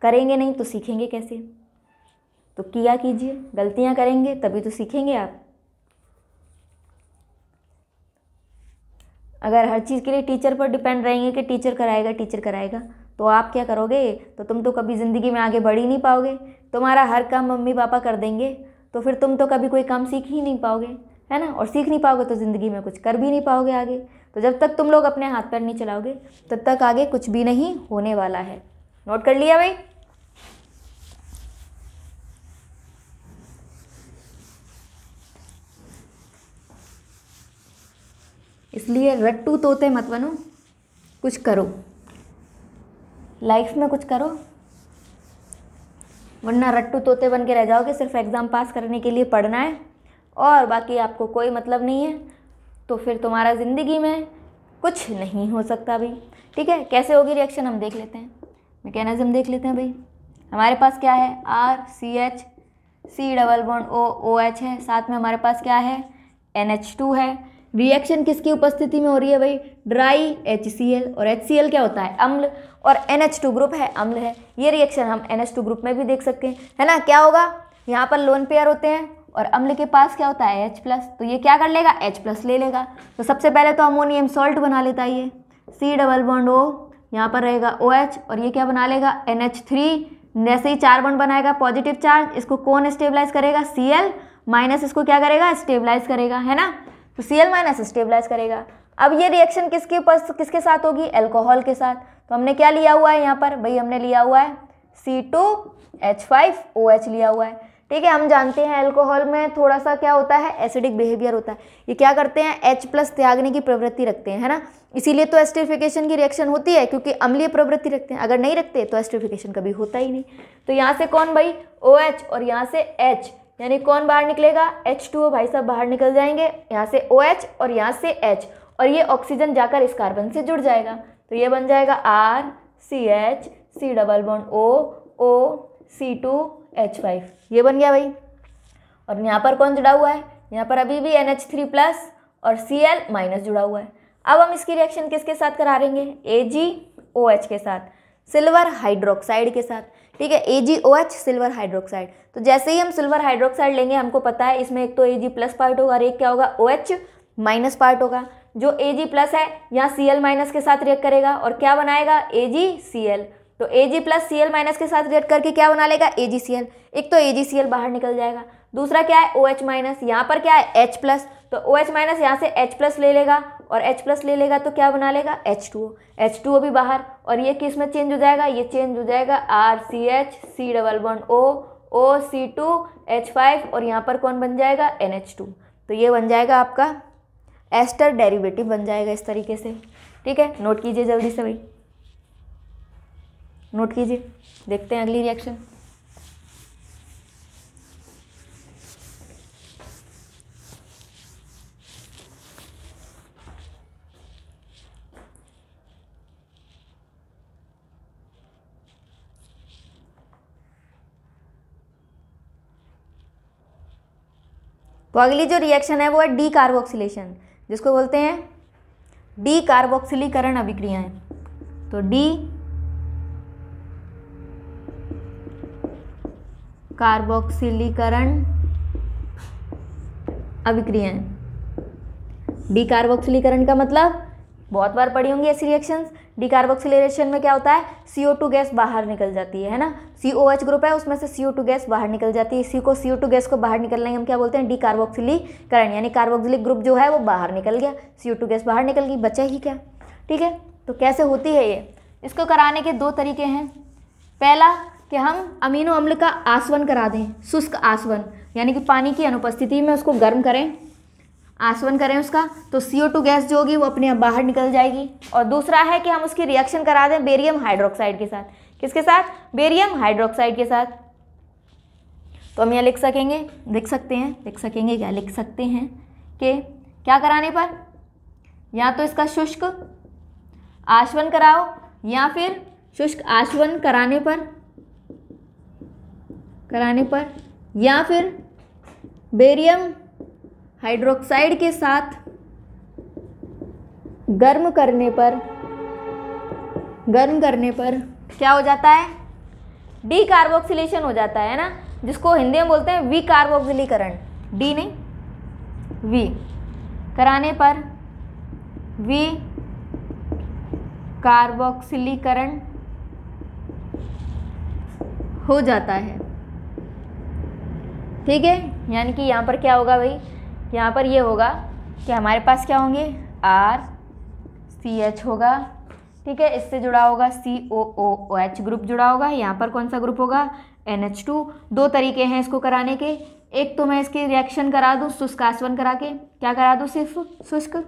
करेंगे नहीं तो सीखेंगे कैसे तो किया कीजिए गलतियाँ करेंगे तभी तो सीखेंगे आप अगर हर चीज़ के लिए टीचर पर डिपेंड रहेंगे कि टीचर कराएगा टीचर कराएगा तो आप क्या करोगे तो तुम तो कभी ज़िंदगी में आगे बढ़ ही नहीं पाओगे तुम्हारा हर काम मम्मी पापा कर देंगे तो फिर तुम तो कभी कोई काम सीख ही नहीं पाओगे है ना और सीख नहीं पाओगे तो ज़िंदगी में कुछ कर भी नहीं पाओगे आगे तो जब तक तुम लोग अपने हाथ पैर नहीं चलाओगे तब तक आगे कुछ भी नहीं होने वाला है नोट कर लिया भाई इसलिए रट्टू तोते मत बनो कुछ करो लाइफ में कुछ करो वरना रट्टू तोते बन के रह जाओगे सिर्फ एग्ज़ाम पास करने के लिए पढ़ना है और बाकी आपको कोई मतलब नहीं है तो फिर तुम्हारा ज़िंदगी में कुछ नहीं हो सकता भाई ठीक है कैसे होगी रिएक्शन हम देख लेते हैं मैकेनिज़्म देख लेते हैं भाई हमारे पास क्या है R C H C double bond O O H है साथ में हमारे पास क्या है एन एच टू है रिएक्शन किसकी उपस्थिति में हो रही है भाई ड्राई एच और एच क्या होता है अम्ल और एन ग्रुप है अम्ल है ये रिएक्शन हम एन ग्रुप में भी देख सकते हैं है ना क्या होगा यहाँ पर लोन पेयर होते हैं और अम्ल के पास क्या होता है एच प्लस तो ये क्या कर लेगा एच प्लस ले लेगा तो सबसे पहले तो अमोनियम सॉल्ट बना लेता है ये सी डबल बॉन्ड ओ यहाँ पर रहेगा ओ OH और ये क्या बना लेगा एन एच थ्री जैसे ही चार बॉन्ड बनाएगा पॉजिटिव चार्ज इसको कौन स्टेबलाइज करेगा सी एल माइनस इसको क्या करेगा स्टेबलाइज करेगा है ना तो सी एल माइनस स्टेबलाइज करेगा अब ये रिएक्शन किसके ऊपर किसके साथ होगी एल्कोहल के साथ तो हमने क्या लिया हुआ है यहाँ पर भाई हमने लिया हुआ है C two H five O H लिया हुआ है ठीक है हम जानते हैं एल्कोहल में थोड़ा सा क्या होता है एसिडिक बिहेवियर होता है ये क्या करते हैं एच प्लस त्यागने की प्रवृत्ति रखते हैं है ना इसीलिए तो एस्टिफिकेशन की रिएक्शन होती है क्योंकि अम्लीय प्रवृत्ति रखते हैं अगर नहीं रखते तो एस्टिफिकेशन कभी होता ही नहीं तो यहाँ से कौन भाई ओ OH एच और यहाँ से एच यानी कौन बाहर निकलेगा एच टू भाई साहब बाहर निकल जाएंगे यहाँ से ओ OH एच और यहाँ से एच और ये ऑक्सीजन जाकर इस कार्बन से जुड़ जाएगा तो ये बन जाएगा R C H C double bond O O C two H five ये बन गया भाई और यहाँ पर कौन जुड़ा हुआ है यहाँ पर अभी भी एन एच थ्री प्लस और सी एल माइनस जुड़ा हुआ है अब हम इसकी रिएक्शन किसके साथ करा हैं ए जी ओ OH एच के साथ सिल्वर हाइड्रोक्साइड के साथ ठीक है A G O H silver hydroxide तो जैसे ही हम सिल्वर हाइड्रोक्साइड लेंगे हमको पता है इसमें एक तो ए जी प्लस पार्ट होगा और एक क्या होगा ओ एच माइनस पार्ट होगा जो ए जी प्लस है यहाँ सी एल माइनस के साथ रिएक्ट करेगा और क्या बनाएगा ए जी सी एल तो A G plus C L minus के साथ रिएक्ट करके क्या बना लेगा ए जी सी एल एक तो ए जी सी एल बाहर निकल जाएगा दूसरा क्या है ओ एच माइनस यहाँ पर क्या है एच प्लस तो ओ एच माइनस यहाँ से एच प्लस ले लेगा और H प्लस ले लेगा तो क्या बना लेगा H two O H two O भी बाहर और ये किस में चेंज हो जाएगा ये चेंज हो जाएगा R C H C double one O O C two H five और यहाँ पर कौन बन जाएगा एन एच टू तो ये बन जाएगा आपका एस्टर डेरिवेटिव बन जाएगा इस तरीके से ठीक है नोट कीजिए जल्दी से भाई नोट कीजिए देखते हैं अगली रिएक्शन तो अगली जो रिएक्शन है वो है डी कार्बोक्सिलेशन जिसको बोलते हैं डी कार्बोक्सिलीकरण अभिक्रियाएं तो डी कार्बोक्सिलीकरण अभिक्रियाएं डी कार्बोक्सिलीकरण का मतलब बहुत बार पढ़ी होंगी ऐसी रिएक्शंस डिकार्बोक्सिलेशन में क्या होता है CO2 गैस बाहर निकल जाती है है ना COH ग्रुप है उसमें से CO2 गैस बाहर निकल जाती है इसी को CO2 गैस को बाहर निकलने हम क्या बोलते हैं डिकार्बोक्सिलीकरण यानी कार्बोक्सिलिक ग्रुप जो है वो बाहर निकल गया CO2 गैस बाहर निकल गई बचा ही क्या ठीक है तो कैसे होती है ये इसको कराने के दो तरीके हैं पहला कि हम अमीनो अम्ल का आसवन करा दें शुष्क आसवन यानी कि पानी की अनुपस्थिति में उसको गर्म करें आसवन करें उसका तो सी गैस जो होगी वो अपने आप बाहर निकल जाएगी और दूसरा है कि हम उसकी रिएक्शन करा दें बेरियम हाइड्रोक्साइड के साथ किसके साथ बेरियम हाइड्रोक्साइड के साथ तो हम यहाँ लिख सकेंगे लिख सकते हैं लिख सकेंगे क्या लिख सकते हैं कि क्या कराने पर या तो इसका शुष्क आश्वन कराओ या फिर शुष्क आश्वन कराने पर कराने पर या फिर बेरियम हाइड्रोक्साइड के साथ गर्म करने पर गर्म करने पर क्या हो जाता है डी कार्बोक्सिलेशन हो जाता है ना जिसको हिंदी में बोलते हैं वी कार्बोक्सिलीकरण डी नहीं वी कराने पर वी कार्बोक्सिलीकरण हो जाता है ठीक है यानी कि यहाँ पर क्या होगा भाई यहाँ पर ये होगा कि हमारे पास क्या होंगे आर सी एच होगा ठीक है इससे जुड़ा होगा सी ओ ओ ओ एच ग्रुप जुड़ा होगा यहाँ पर कौन सा ग्रुप होगा एन एच टू दो तरीके हैं इसको कराने के एक तो मैं इसकी रिएक्शन करा दूँ शुष्क आश्वन करा के क्या करा दूँ सिर्फ शुष्क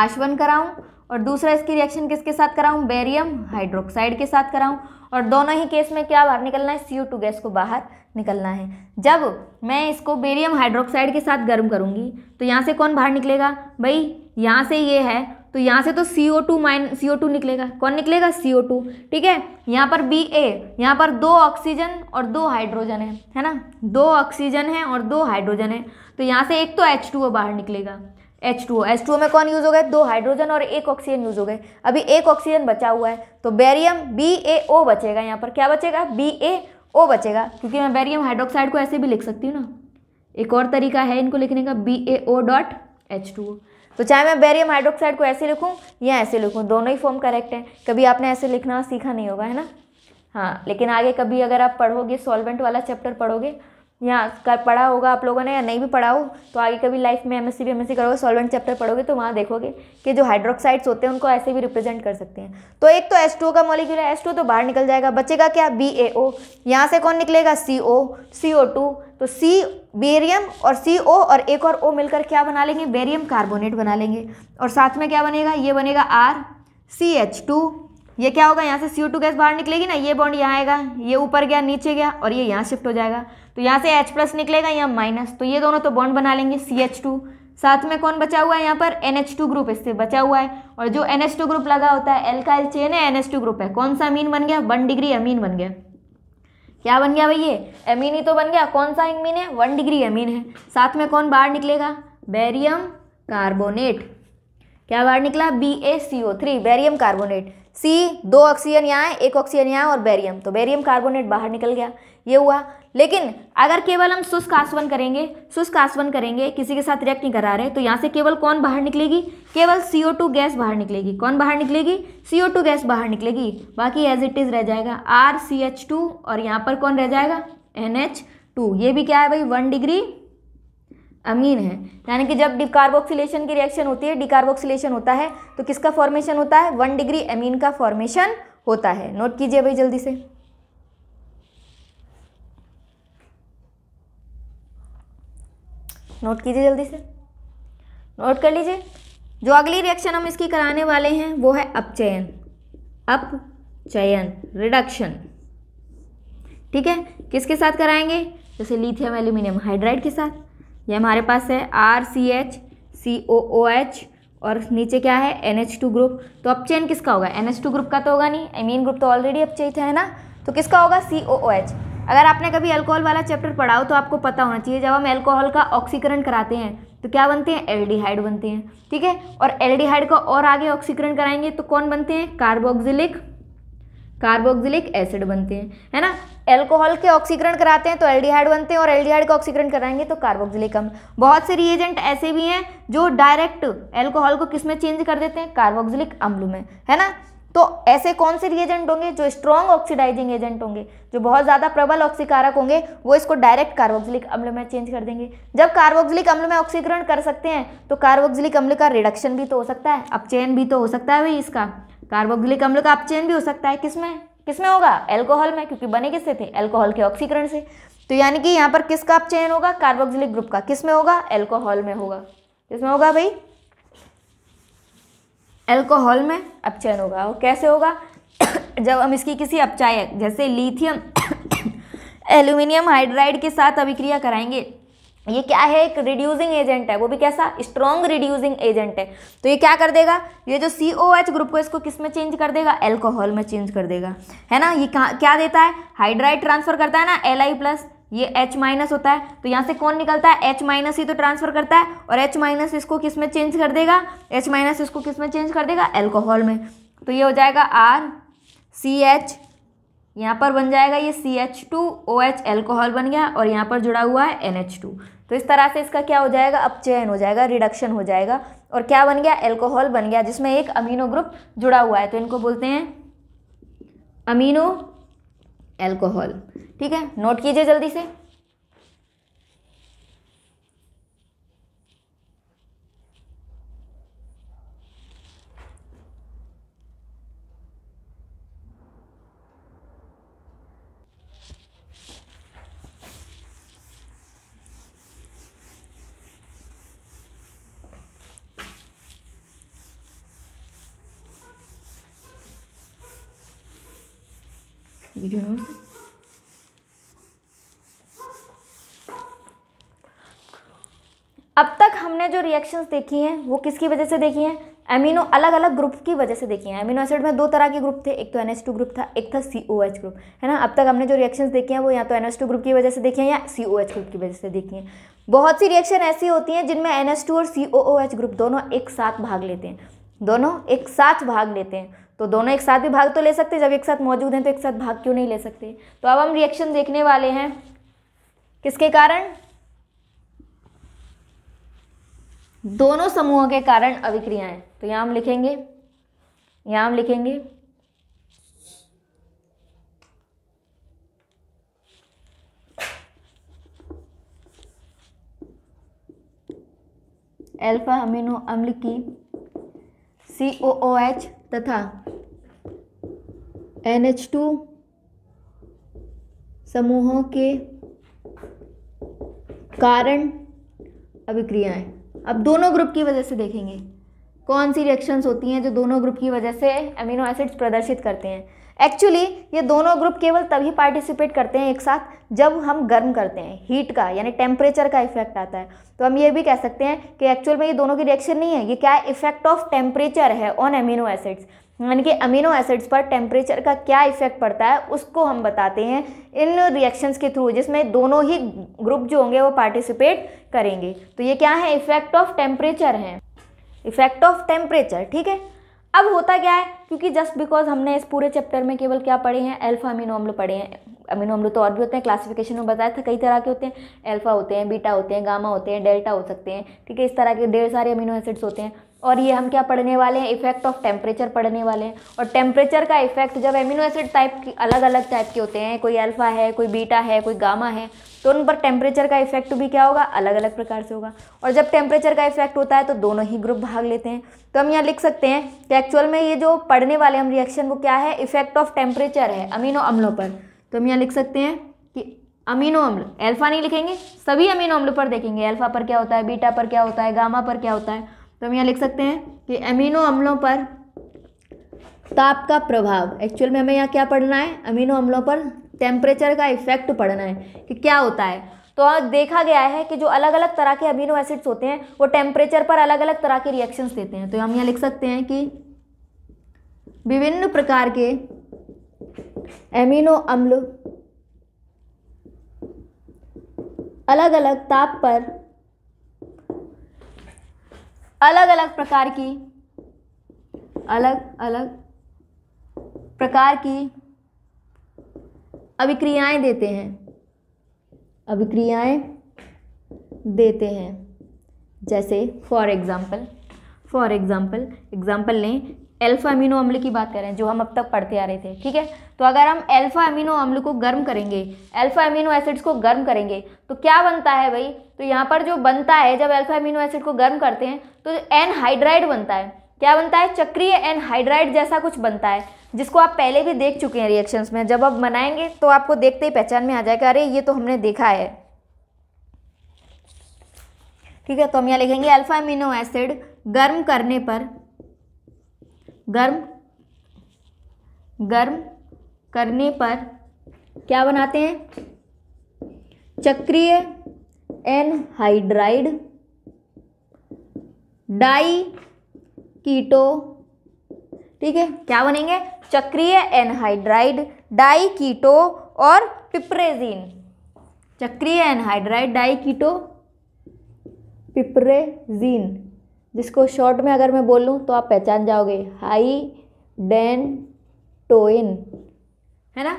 आश्वन कराऊँ और दूसरा इसकी रिएक्शन किसके साथ कराऊँ बेरियम हाइड्रोक्साइड के साथ कराऊँ और दोनों ही केस में क्या बाहर निकलना है सी टू गैस को बाहर निकलना है जब मैं इसको बेरियम हाइड्रोक्साइड के साथ गर्म करूँगी तो यहाँ से कौन बाहर निकलेगा भाई यहाँ से ये है तो यहाँ से तो सी ओ टू माइन सी ओ टू निकलेगा कौन निकलेगा सी ओ टू ठीक है यहाँ पर बी ए यहाँ पर दो ऑक्सीजन और दो हाइड्रोजन है है ना दो ऑक्सीजन है और दो हाइड्रोजन है तो यहाँ से एक तो एच टू ओ बाहर निकलेगा एच टू एच टू में कौन यूज़ हो गए दो हाइड्रोजन और एक ऑक्सीजन यूज़ हो गए अभी एक ऑक्सीजन बचा हुआ है तो बैरियम बी ए ओ बचेगा यहाँ पर क्या बचेगा बी ए ओ बचेगा क्योंकि मैं बैरियम हाइड्रोक्साइड को ऐसे भी लिख सकती हूँ ना एक और तरीका है इनको लिखने का B A O dot H two तो चाहे मैं बैरियम हाइड्रोक्साइड को ऐसे लिखूँ या ऐसे लिखूँ दोनों ही फॉर्म करेक्ट है कभी आपने ऐसे लिखना सीखा नहीं होगा है ना हाँ लेकिन आगे कभी अगर आप पढ़ोगे सॉल्वेंट वाला चैप्टर पढ़ोगे यहाँ का पढ़ा होगा आप लोगों ने या नहीं भी पढ़ा हो तो आगे कभी लाइफ में M S C B M S C करोगे सॉल्वेंट चैप्टर पढ़ोगे तो वहाँ देखोगे कि जो हाइड्रोक्साइड्स होते हैं उनको ऐसे भी रिप्रेजेंट कर सकते हैं तो एक तो एस टू का मॉलिक्यूल है एस टू तो बाहर निकल जाएगा बचेगा क्या बी ए ओ यहाँ से कौन निकलेगा सी ओ सी ओ टू तो सी बेरियम और सी ओ और एक और ओ मिलकर क्या बना लेंगे बेरियम कार्बोनेट बना लेंगे और साथ में क्या बनेगा ये बनेगा आर सी एच टू ये क्या होगा यहाँ से सी ओ टू गैस बाहर निकलेगी ना ये बॉन्ड यहाँ आएगा ये ऊपर गया नीचे गया और ये यहाँ शिफ्ट हो जाएगा तो यहाँ से H प्लस निकलेगा यहाँ माइनस तो ये दोनों तो बॉन्ड बना लेंगे सी एच टू साथ में कौन बचा हुआ है यहाँ पर एन एच टू ग्रुप इससे बचा हुआ है और जो एन एच टू ग्रुप लगा होता है एल्काइल चेन है एन एच टू ग्रुप है कौन सा अमीन बन गया वन डिग्री अमीन बन गया क्या बन गया भाई ये अमीन ही तो बन गया कौन सा अमीन है वन डिग्री अमीन है साथ में कौन बाहर निकलेगा बैरियम कार्बोनेट क्या बाहर निकला B A C O three barium carbonate C दो ऑक्सीजन यहाँ है एक ऑक्सीजन यहाँ और बैरियम तो बैरियम कार्बोनेट बाहर निकल गया ये हुआ लेकिन अगर केवल हम शुष्क आसवन करेंगे शुष्क आसवन करेंगे किसी के साथ रिएक्ट नहीं करा रहे तो यहाँ से केवल कौन बाहर निकलेगी केवल CO2 गैस बाहर निकलेगी कौन बाहर निकलेगी CO2 गैस बाहर निकलेगी बाकी एज इट इज़ रह जाएगा आर सी एच टू और यहाँ पर कौन रह जाएगा एन एच टू ये भी क्या है भाई वन डिग्री अमीन है यानी कि जब डिकार्बोक्सिलेशन की रिएक्शन होती है डिकार्बोक्सिलेशन होता है तो किसका फॉर्मेशन होता है वन डिग्री अमीन का फॉर्मेशन होता है नोट कीजिए भाई जल्दी से नोट कीजिए जल्दी से नोट कर लीजिए जो अगली रिएक्शन हम इसकी कराने वाले हैं वो है अपचयन अपचयन रिडक्शन ठीक है किसके साथ कराएंगे जैसे लिथियम एल्यूमिनियम हाइड्राइड के साथ ये हमारे पास है R C H C O O H और नीचे क्या है एन एच टू ग्रुप तो अपचयन किसका होगा एन एच टू ग्रुप का तो होगा नहीं मीन ग्रुप तो ऑलरेडी अपचयित है ना तो किसका होगा सी ओ ओ एच अगर आपने कभी अल्कोहल वाला चैप्टर पढ़ा हो तो आपको पता होना चाहिए जब हम अल्कोहल का ऑक्सीकरण कराते हैं तो क्या बनते हैं एल्डिहाइड बनते हैं ठीक है और एल्डिहाइड का और आगे ऑक्सीकरण कराएंगे तो कौन बनते हैं कार्बोक्सिलिक कार्बोक्सिलिक एसिड बनते हैं है ना एल्कोहल के ऑक्सीकरण कराते हैं तो एल्डिहाइड बनते हैं और एल्डिहाइड का ऑक्सीकरण कराएंगे तो कार्बोक्सिलिक अम्ल बहुत से रिएजेंट ऐसे भी हैं जो डायरेक्ट एल्कोहल को किस में चेंज कर देते हैं कार्बोक्सिलिक अम्ल में है ना तो ऐसे कौन से रिएजेंट होंगे जो स्ट्रॉन्ग ऑक्सीडाइजिंग एजेंट होंगे जो बहुत ज़्यादा प्रबल ऑक्सीकारक होंगे वो इसको डायरेक्ट कार्बोक्सिलिक अम्ल में चेंज कर देंगे जब कार्बोक्सिलिक अम्ल में ऑक्सीकरण कर सकते हैं तो कार्बोक्सिलिक अम्ल का रिडक्शन भी तो हो सकता है अपचयन भी तो हो सकता है भाई इसका कार्बोक्सिलिक अम्ल का अपचयन भी हो सकता है किसमें किसमें होगा एल्कोहल में क्योंकि बने किससे थे एल्कोहल के ऑक्सीकरण से तो यानी कि यहाँ पर किसका अपचयन होगा कार्बोक्सिलिक ग्रुप का किसमें होगा एल्कोहल में होगा किसमें होगा भाई एल्कोहल में अपचयन होगा और कैसे होगा जब हम इसकी किसी अपचायक जैसे लिथियम एल्यूमिनियम हाइड्राइड के साथ अभिक्रिया कराएंगे ये क्या है एक रिड्यूसिंग एजेंट है वो भी कैसा स्ट्रॉन्ग रिड्यूसिंग एजेंट है तो ये क्या कर देगा ये जो सी ओ एच ग्रुप को इसको किस में चेंज कर देगा एल्कोहल में चेंज कर देगा है ना ये क्या देता है हाइड्राइड ट्रांसफर करता है ना एल आई प्लस ये एच माइनस होता है तो यहाँ से कौन निकलता है एच माइनस ही तो ट्रांसफर करता है और एच माइनस इसको किस में चेंज कर देगा एच माइनस इसको किस में चेंज कर देगा एल्कोहल में तो ये हो जाएगा आर सी एच यहाँ पर बन जाएगा ये C H two O H alcohol बन गया और यहाँ पर जुड़ा हुआ है एन एच टू तो इस तरह से इसका क्या हो जाएगा अपचयन हो जाएगा रिडक्शन हो जाएगा और क्या बन गया एल्कोहल बन गया जिसमें एक अमीनो ग्रुप जुड़ा हुआ है तो इनको बोलते हैं अमीनो एल्कोहल ठीक है नोट कीजिए जल्दी से know? अब तक हमने जो रिएक्शंस देखी हैं वो किसकी वजह से देखी हैं एमिनो अलग अलग ग्रुप की वजह से देखी हैं एमिनो एसिड में दो तरह के ग्रुप थे एक तो एन ग्रुप था एक था सी ग्रुप है ना अब तक हमने जो रिएक्शंस देखे हैं वो या तो एन ग्रुप की वजह से देखे हैं या सी ग्रुप की वजह से देखी हैं बहुत सी रिएक्शन ऐसी होती हैं जिनमें एन और सी ग्रुप दोनों एक साथ भाग लेते हैं दोनों एक साथ भाग लेते हैं तो दोनों एक साथ भी भाग तो ले सकते हैं जब एक साथ मौजूद हैं तो एक साथ भाग क्यों नहीं ले सकते तो अब हम रिएक्शन देखने वाले हैं किसके कारण दोनों समूहों के कारण अभिक्रियाएं तो यहां हम लिखेंगे यहां हम लिखेंगे अल्फा अमीनो अम्ल की सी ओ ओ एच तथा एन एच टू समूहों के कारण अभिक्रियाएं अब दोनों ग्रुप की वजह से देखेंगे कौन सी रिएक्शंस होती हैं जो दोनों ग्रुप की वजह से अमीनो एसिड्स प्रदर्शित करते हैं एक्चुअली ये दोनों ग्रुप केवल तभी पार्टिसिपेट करते हैं एक साथ जब हम गर्म करते हैं हीट का यानी टेम्परेचर का इफेक्ट आता है तो हम ये भी कह सकते हैं कि एक्चुअल में ये दोनों की रिएक्शन नहीं है ये क्या इफेक्ट ऑफ टेम्परेचर है ऑन अमीनो एसिड्स यानी कि अमीनो एसिड्स पर टेम्परेचर का क्या इफेक्ट पड़ता है उसको हम बताते हैं इन रिएक्शंस के थ्रू जिसमें दोनों ही ग्रुप जो होंगे वो पार्टिसिपेट करेंगे तो ये क्या है इफेक्ट ऑफ टेम्परेचर है इफेक्ट ऑफ टेम्परेचर ठीक है अब होता क्या है क्योंकि जस्ट बिकॉज हमने इस पूरे चैप्टर में केवल क्या पढ़े हैं अल्फा अमीनो अम्ल पढ़े हैं अमीनो अम्ल तो और भी होते हैं क्लासिफिकेशन में बताया था कई तरह के होते हैं अल्फा होते हैं बीटा होते हैं गामा होते हैं डेल्टा हो सकते हैं ठीक है इस तरह के ढेर सारे अमीनो एसिड्स होते हैं और ये हम क्या पढ़ने वाले हैं इफेक्ट ऑफ टेम्परेचर पढ़ने वाले हैं और टेम्परेचर का इफेक्ट जब एमिनो एसिड टाइप की अलग अलग टाइप के होते हैं कोई अल्फ़ा है कोई बीटा है कोई गामा है तो उन पर टेम्परेचर का इफेक्ट भी क्या होगा अलग अलग प्रकार से होगा और जब टेम्परेचर का इफेक्ट होता है तो दोनों ही ग्रुप भाग लेते हैं तो हम यहाँ लिख सकते हैं कि एक्चुअल में ये जो पढ़ने वाले हम रिएक्शन वो क्या है इफेक्ट ऑफ टेम्परेचर है अमीनो अम्लों पर तो हम यहाँ लिख सकते हैं कि अमीनो अम्ल एल्फा नहीं लिखेंगे सभी अमीनो अम्ल पर देखेंगे एल्फा पर क्या होता है बीटा पर क्या होता है गामा पर क्या होता है तो हम यहाँ लिख सकते हैं कि अमीनो अम्लों पर ताप का प्रभाव एक्चुअल में हमें यहाँ क्या पढ़ना है अमीनो अम्लों पर टेम्परेचर का इफेक्ट पड़ना है कि क्या होता है तो देखा गया है कि जो अलग अलग तरह के अमीनो एसिड्स होते हैं वो टेम्परेचर पर अलग अलग तरह के रिएक्शंस देते हैं तो हम यहाँ लिख सकते हैं कि विभिन्न प्रकार के एमिनो अम्ल अलग अलग ताप पर अलग अलग प्रकार की अलग अलग प्रकार की अभिक्रियाएं देते हैं अभिक्रियाएं देते हैं जैसे for example for example example लें एल्फा अमीनो अम्ल की बात करें जो हम अब तक पढ़ते आ रहे थे ठीक है तो अगर हम एल्फा अमीनो अम्ल को गर्म करेंगे एल्फा अमीनो एसिड्स को गर्म करेंगे तो क्या बनता है भाई तो यहाँ पर जो बनता है जब एल्फा अमीनो एसिड को गर्म करते हैं तो एनहाइड्राइड बनता है क्या बनता है चक्रीय एनहाइड्राइड जैसा कुछ बनता है जिसको आप पहले भी देख चुके हैं रिएक्शंस में जब आप बनाएंगे तो आपको देखते ही पहचान में आ जाएगा अरे ये तो हमने देखा है ठीक है तो हम यहाँ लिखेंगे अल्फा अमीनो एसिड गर्म करने पर गर्म गर्म करने पर क्या बनाते हैं चक्रीय एनहाइड्राइड डाई कीटो ठीक है क्या बनेंगे चक्रीय एनहाइड्राइड डाई कीटो और पिप्रेजीन चक्रीय एनहाइड्राइड डाई कीटो पिप्रेजीन जिसको शॉर्ट में अगर मैं बोलूं तो आप पहचान जाओगे हाई डेन टोइन है ना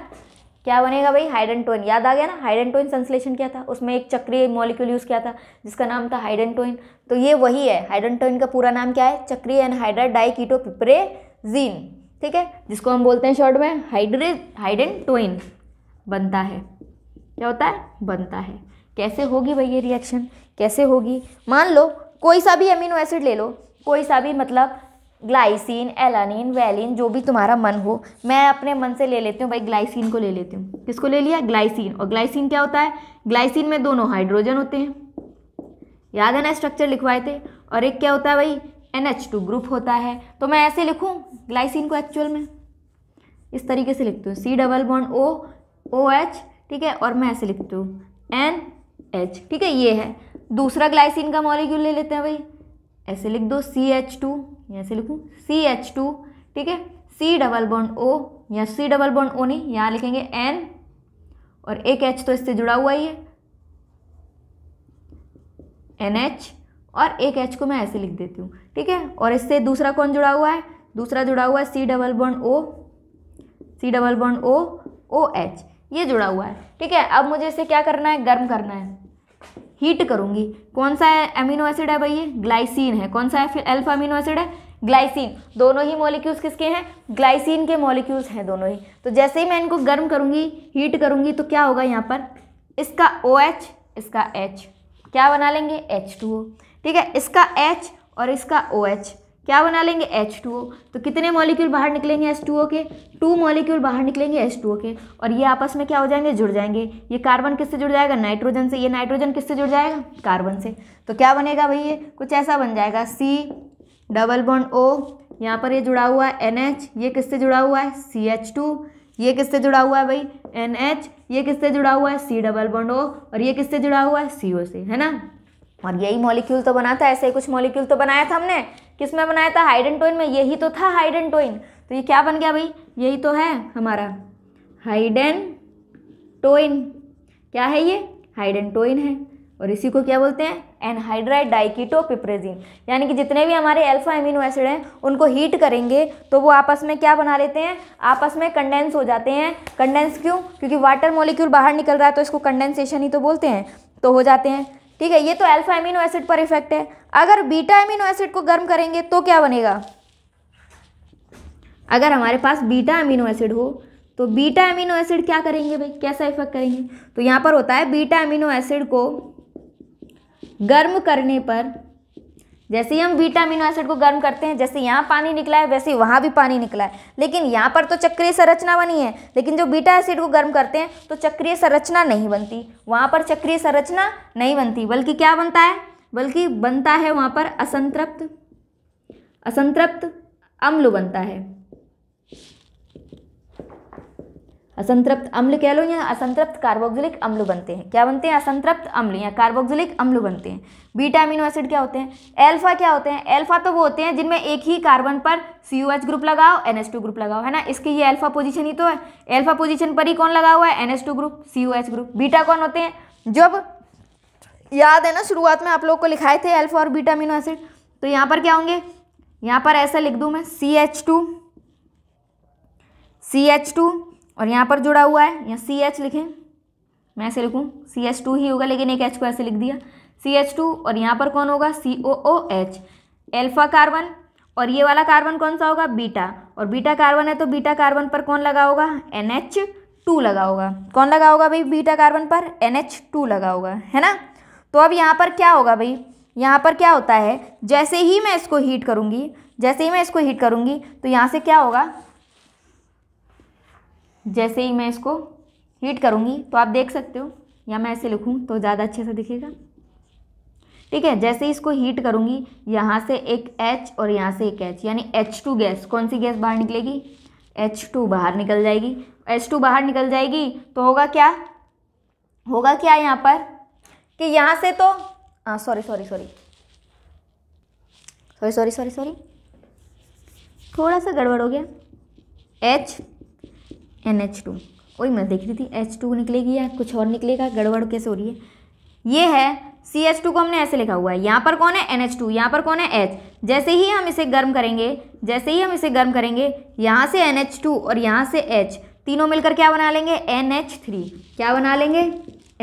क्या बनेगा भाई हाइडेंटोइन याद आ गया ना हाइडेंटोइन संश्लेषण क्या था उसमें एक चक्रीय मॉलिक्यूल यूज़ किया था जिसका नाम था हाइडेंटोइन तो ये वही है हाइडेंटोइन का पूरा नाम क्या है चक्रीय एनहाइड्रा डाइकीटो पिपरेजीन ठीक है जिसको हम बोलते हैं शॉर्ट में हाइड्रे हाइडेंटोइन बनता है क्या होता है बनता है कैसे होगी भाई ये रिएक्शन कैसे होगी मान लो कोई सा भी अमीनो एसिड ले लो कोई सा भी मतलब ग्लाइसिन एलानिन वैलिन जो भी तुम्हारा मन हो मैं अपने मन से ले लेती हूँ भाई ग्लाइसिन को ले लेती हूँ किसको ले लिया ग्लाइसिन और ग्लाइसिन क्या होता है ग्लाइसिन में दोनों हाइड्रोजन होते हैं याद है ना स्ट्रक्चर लिखवाए थे और एक क्या होता है भाई एन एच टू ग्रुप होता है तो मैं ऐसे लिखूँ ग्लाइसिन को एक्चुअल में इस तरीके से लिखती हूँ C double bond O O H ठीक है और मैं ऐसे लिखती हूँ एन एच ठीक है ये है दूसरा ग्लाइसिन का मॉलिक्यूल ले लेते हैं भाई ऐसे लिख दो सी एच टू यहाँ से लिखूँ सी एच टू ठीक है सी डबल बॉन्ड ओ या सी डबल बॉन्ड ओ नहीं यहाँ लिखेंगे एन और एक एच तो इससे जुड़ा हुआ ही है एन एच और एक एच को मैं ऐसे लिख देती हूँ ठीक है और इससे दूसरा कौन जुड़ा हुआ है दूसरा जुड़ा हुआ है C double bond O C double bond O O H ये जुड़ा हुआ है ठीक है अब मुझे इसे क्या करना है गर्म करना है हीट करूंगी कौन सा अमीनो एसिड है भाई ये ग्लाइसिन है कौन सा अल्फा अमीनो एसिड है ग्लाइसिन दोनों ही मॉलिक्यूल्स किसके हैं ग्लाइसिन के मॉलिक्यूल्स हैं दोनों ही तो जैसे ही मैं इनको गर्म करूंगी हीट करूँगी तो क्या होगा यहाँ पर इसका ओ OH, इसका एच क्या बना लेंगे एच टू ओ ठीक है इसका एच और इसका ओ OH, क्या बना लेंगे H2O तो कितने मॉलिक्यूल बाहर निकलेंगे H2O के टू मॉलिक्यूल बाहर निकलेंगे H2O के और ये आपस में क्या हो जाएंगे जुड़ जाएंगे ये कार्बन किससे जुड़ जाएगा नाइट्रोजन से ये नाइट्रोजन किससे जुड़ जाएगा कार्बन से तो क्या बनेगा भाई ये कुछ ऐसा बन जाएगा C डबल बॉन्ड O यहाँ पर ये जुड़ा हुआ है एन ये किससे जुड़ा हुआ है सी ये किससे जुड़ा हुआ है भाई एन ये किससे जुड़ा हुआ है सी डबल बॉन्ड ओ और ये किससे जुड़ा हुआ है सी से है ना और यही मॉलिक्यूल तो बना था ऐसे ही कुछ मॉलिक्यूल तो बनाया था हमने किस में बनाया था टोइन में यही तो था टोइन तो ये क्या बन गया भाई यही तो है हमारा हाइडन टोइन क्या है ये हाइडन टोइन है और इसी को क्या बोलते हैं एनहाइड्राइड पिप्रेजिन यानी कि जितने भी हमारे अल्फा एमिनो एसिड हैं उनको हीट करेंगे तो वो आपस में क्या बना लेते हैं आपस में कंडेंस हो जाते हैं कंडेंस क्यों क्योंकि वाटर मॉलिक्यूल बाहर निकल रहा है तो इसको कंडेंसेशन ही तो बोलते हैं तो हो जाते हैं ठीक है ये तो अल्फा एमिनो एसिड पर इफेक्ट है अगर बीटा अमीनो एसिड को गर्म करेंगे तो क्या बनेगा अगर हमारे पास बीटा अमीनो एसिड हो तो बीटा अमीनो एसिड क्या करेंगे भाई कैसा इफेक्ट करेंगे तो यहाँ पर होता है बीटा अमीनो एसिड को गर्म करने पर जैसे ही हम बीटा अमीनो एसिड को गर्म करते हैं जैसे यहाँ पानी निकला है वैसे वहाँ भी पानी निकला है लेकिन यहाँ पर तो चक्रीय संरचना बनी है लेकिन जो बीटा एसिड को गर्म करते हैं तो चक्रीय संरचना नहीं बनती वहाँ पर चक्रीय संरचना नहीं बनती बल्कि क्या बनता है बल्कि बनता है वहाँ पर असंतृप्त असंतृप्त अम्ल बनता है असंतृप्त अम्ल कह लो या असंतृप्त कार्बोक्सिलिक अम्ल बनते हैं क्या बनते हैं असंतृप्त अम्ल या कार्बोक्सिलिक अम्ल बनते हैं बीटा अमीनो एसिड क्या होते हैं एल्फा क्या होते हैं एल्फा तो वो होते हैं जिनमें एक ही कार्बन पर सी ग्रुप लगाओ एन ग्रुप लगाओ है ना इसकी ये एल्फा पोजिशन ही तो है एल्फा पोजिशन पर ही कौन लगा हुआ है N group C group beta कौन होते हैं जब याद है ना शुरुआत में आप लोग को लिखाए थे एल्फा और बीटा अमीनो एसिड तो यहाँ पर क्या होंगे यहाँ पर ऐसा लिख दूँ मैं C H two C H two और यहाँ पर जुड़ा हुआ है यहाँ सी एच लिखें मैं ऐसे लिखूँ सी एच टू ही होगा लेकिन एक एच को ऐसे लिख दिया सी एच टू और यहाँ पर कौन होगा C O O H alpha carbon और ये वाला कार्बन कौन सा होगा बीटा और बीटा कार्बन है तो बीटा कार्बन पर कौन लगा होगा एन एच टू लगा होगा कौन लगा होगा भाई बीटा कार्बन पर एन एच टू लगा होगा है ना तो अब यहाँ पर क्या होगा भाई यहाँ पर क्या होता है जैसे ही मैं इसको हीट करूँगी जैसे ही मैं इसको हीट करूँगी तो यहाँ से क्या होगा जैसे ही मैं इसको हीट करूँगी तो आप देख सकते हो या मैं ऐसे लिखूँ तो ज़्यादा अच्छे से दिखेगा ठीक है जैसे ही इसको हीट करूँगी यहाँ से एक एच और यहाँ से एक एच यानी एच टू गैस कौन सी गैस बाहर निकलेगी एच टू बाहर निकल जाएगी एच टू बाहर निकल जाएगी तो होगा क्या होगा क्या यहाँ पर कि यहाँ से तो sorry sorry sorry sorry sorry sorry sorry थोड़ा सा गड़बड़ हो गया एच एन एच टू वही मैं देख रही थी एच टू निकलेगी या कुछ और निकलेगा गड़बड़ कैसे हो रही है ये है सी एच टू को हमने ऐसे लिखा हुआ है यहाँ पर कौन है एन एच टू यहाँ पर कौन है एच जैसे ही हम इसे गर्म करेंगे जैसे ही हम इसे गर्म करेंगे यहाँ से एन एच टू और यहाँ से एच तीनों मिलकर क्या बना लेंगे एन एच थ्री क्या बना लेंगे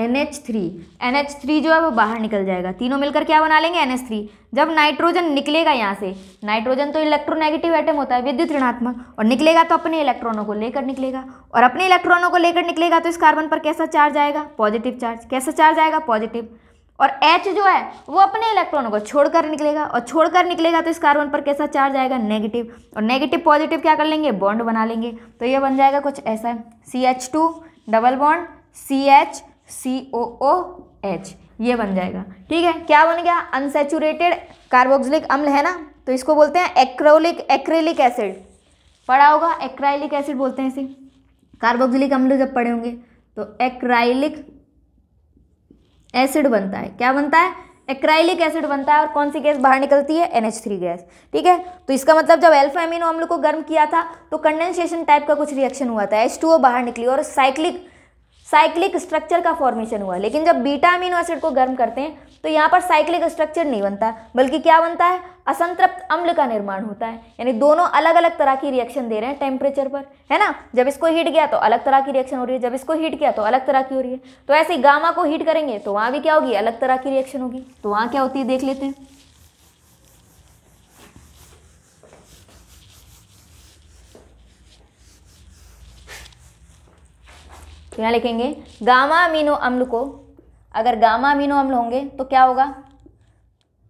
N H three N H three जो है वो बाहर निकल जाएगा तीनों मिलकर क्या बना लेंगे एन एच थ्री जब नाइट्रोजन निकलेगा यहाँ से नाइट्रोजन तो इलेक्ट्रोनेगेटिव एटम होता है विद्युत ऋणात्मक और निकलेगा तो अपने इलेक्ट्रॉनों को लेकर निकलेगा और अपने इलेक्ट्रॉनों को लेकर निकलेगा तो इस कार्बन पर कैसा चार्ज आएगा पॉजिटिव चार्ज कैसा चार्ज आएगा पॉजिटिव और एच जो है वो अपने इलेक्ट्रॉनों को छोड़कर निकलेगा और छोड़कर निकलेगा तो इस कार्बन पर कैसा चार्ज आएगा नेगेटिव और नेगेटिव पॉजिटिव क्या कर लेंगे बॉन्ड बना लेंगे तो ये बन जाएगा कुछ ऐसा C H two double bond C H C O O H ये बन जाएगा ठीक है क्या बन गया अनसेचुरेटेड कार्बोक्सिलिक अम्ल है ना तो इसको बोलते हैं एक्रोलिक एक्रेलिक एसिड पढ़ा होगा एक्राइलिक एसिड बोलते हैं इसे कार्बोक्सिलिक अम्ल जब पड़े होंगे तो एक्राइलिक एसिड बनता है क्या बनता है एक्राइलिक एसिड बनता है और कौन सी गैस बाहर निकलती है एन थ्री गैस ठीक है तो इसका मतलब जब एल्फा एमिनो अम्ल को गर्म किया था तो कंडेंसेशन टाइप का कुछ रिएक्शन हुआ था एच टू ओ बाहर निकली और साइक्लिक साइक्लिक स्ट्रक्चर का फॉर्मेशन हुआ लेकिन जब बीटा अमीनो एसिड को गर्म करते हैं तो यहाँ पर साइक्लिक स्ट्रक्चर नहीं बनता बल्कि क्या बनता है असंतृप्त अम्ल का निर्माण होता है यानी दोनों अलग अलग तरह की रिएक्शन दे रहे हैं टेम्परेचर पर है ना जब इसको हीट गया तो अलग तरह की रिएक्शन हो रही है जब इसको हीट किया तो अलग तरह की हो रही है तो ऐसे ही गामा को हीट करेंगे तो वहाँ भी क्या होगी अलग तरह की रिएक्शन होगी तो वहाँ क्या होती है देख लेते हैं तो यहाँ लिखेंगे गामा अमीनो अम्ल को अगर गामा अमीनो अम्ल होंगे तो क्या होगा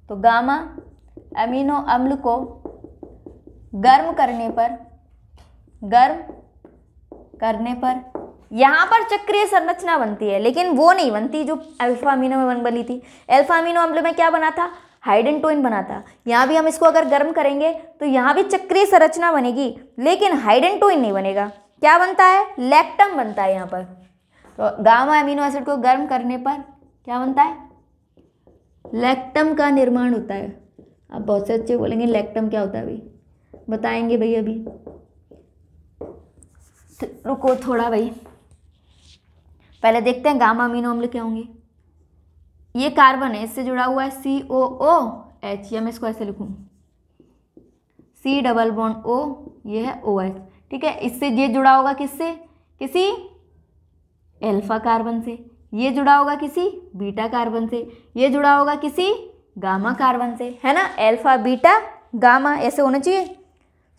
तो गामा अमीनो अम्ल को गर्म करने पर गर्म करने पर यहाँ पर चक्रीय संरचना बनती है लेकिन वो नहीं बनती जो अल्फा अमीनो में बन बनी थी अल्फा अमीनो अम्ल में क्या बना था हाइडन टोइन बना था यहाँ भी हम इसको अगर गर्म करेंगे तो यहाँ भी चक्रीय संरचना बनेगी लेकिन हाइडन टोइन नहीं बनेगा क्या बनता है लेक्टम बनता है यहाँ पर तो गामा एमिनो एसिड को गर्म करने पर क्या बनता है लेक्टम का निर्माण होता है आप बहुत से अच्छे बोलेंगे लेक्टम क्या होता है भाई बताएंगे भाई अभी तो रुको थोड़ा भाई पहले देखते हैं गामा अमीनो अम्ल क्या होंगे ये कार्बन है इससे जुड़ा हुआ है सी ओ ओ एच या मैं इसको ऐसे लिखूँ सी डबल बॉन्ड ओ ये है ओ एच ठीक है इससे ये जुड़ा होगा किससे किसी एल्फा कार्बन से ये जुड़ा होगा किसी बीटा कार्बन से ये जुड़ा होगा किसी गामा कार्बन से है ना एल्फा बीटा गामा ऐसे होना चाहिए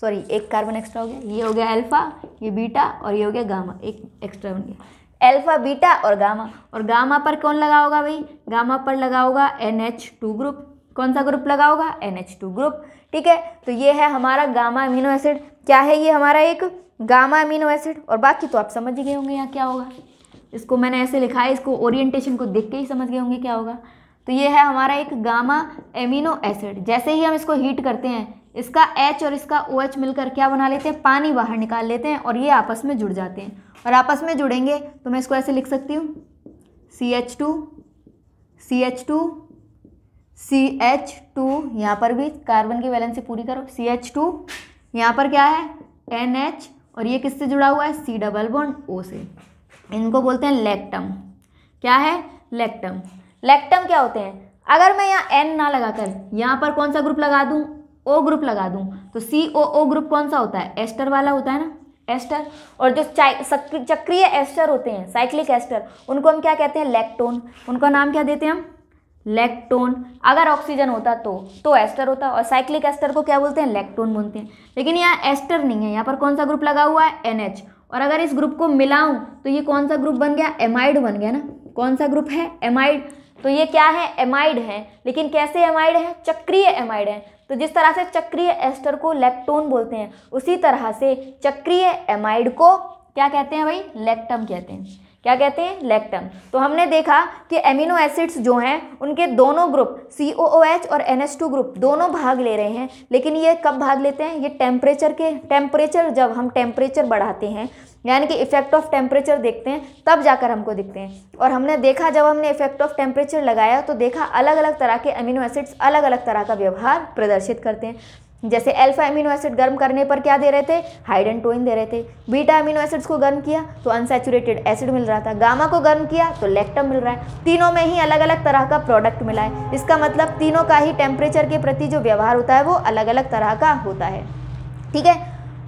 सॉरी एक कार्बन एक्स्ट्रा हो गया ये हो गया एल्फा ये बीटा और ये हो गया गामा एक एक्स्ट्रा बन गया एल्फा बीटा और गामा और गामा पर कौन लगा होगा भाई गामा पर लगा होगा एन टू ग्रुप कौन सा ग्रुप लगा होगा एन टू ग्रुप ठीक है तो ये है हमारा गामा अमीनो एसिड क्या है ये हमारा एक गामा अमीनो एसिड और बाकी तो आप समझ गए होंगे यहाँ क्या होगा इसको मैंने ऐसे लिखा है इसको ओरिएंटेशन को देख के ही समझ गए होंगे क्या होगा तो ये है हमारा एक गामा एमिनो एसिड जैसे ही हम इसको हीट करते हैं इसका एच और इसका ओ OH मिलकर क्या बना लेते हैं पानी बाहर निकाल लेते हैं और ये आपस में जुड़ जाते हैं और आपस में जुड़ेंगे तो मैं इसको ऐसे लिख सकती हूँ C H two C H two C H two यहाँ पर भी कार्बन की वैलेंसी पूरी करो सी एच टू यहाँ पर क्या है एन एच और ये किससे जुड़ा हुआ है सी डबल बॉन्ड ओ से इनको बोलते हैं लेक्टम क्या है लेक्टम लेक्टम क्या होते हैं अगर मैं यहाँ एन ना लगाकर यहाँ पर कौन सा ग्रुप लगा दूँ ओ ग्रुप लगा दूँ तो सी ओ ओ ग्रुप कौन सा होता है एस्टर वाला होता है ना एस्टर और जो चक्रीय एस्टर होते हैं साइक्लिक एस्टर उनको हम क्या कहते हैं लेक्टोन उनका नाम क्या देते हैं हम लेक्टोन अगर ऑक्सीजन होता तो तो एस्टर होता और साइक्लिक एस्टर को क्या बोलते हैं लेक्टोन बोलते हैं लेकिन यहाँ एस्टर नहीं है यहाँ पर कौन सा ग्रुप लगा हुआ है एनएच और अगर इस ग्रुप को मिलाऊं तो ये कौन सा ग्रुप बन गया एमाइड बन गया ना कौन सा ग्रुप है एमाइड तो ये क्या है एमाइड है लेकिन कैसे एमाइड है चक्रीय एमाइड है तो जिस तरह से चक्रीय एस्टर को लेक्टोन बोलते हैं उसी तरह से चक्रीय एमाइड को क्या कहते हैं भाई लेक्टम कहते हैं क्या कहते हैं लैक्टम तो हमने देखा कि एमिनो एसिड्स जो हैं उनके दोनों group C O O H और एन एस टू ग्रुप दोनों भाग ले रहे हैं लेकिन ये कब भाग लेते हैं ये टेम्परेचर के टेम्परेचर जब हम टेम्परेचर बढ़ाते हैं यानी कि इफेक्ट ऑफ टेम्परेचर देखते हैं तब जाकर हमको दिखते हैं और हमने देखा जब हमने इफेक्ट ऑफ टेम्परेचर लगाया तो देखा अलग अलग तरह के अमीनो एसिड्स अलग अलग तरह का व्यवहार प्रदर्शित करते हैं जैसे अल्फा अमीनो एसिड गर्म करने पर क्या दे रहे थे हाइड्रन टोइन दे रहे थे बीटा अमीनो एसिड्स को गर्म किया तो अनसेचुरेटेड एसिड मिल रहा था गामा को गर्म किया तो लेक्टम मिल रहा है तीनों में ही अलग अलग तरह का प्रोडक्ट मिला है इसका मतलब तीनों का ही टेम्परेचर के प्रति जो व्यवहार होता है वो अलग अलग तरह का होता है ठीक है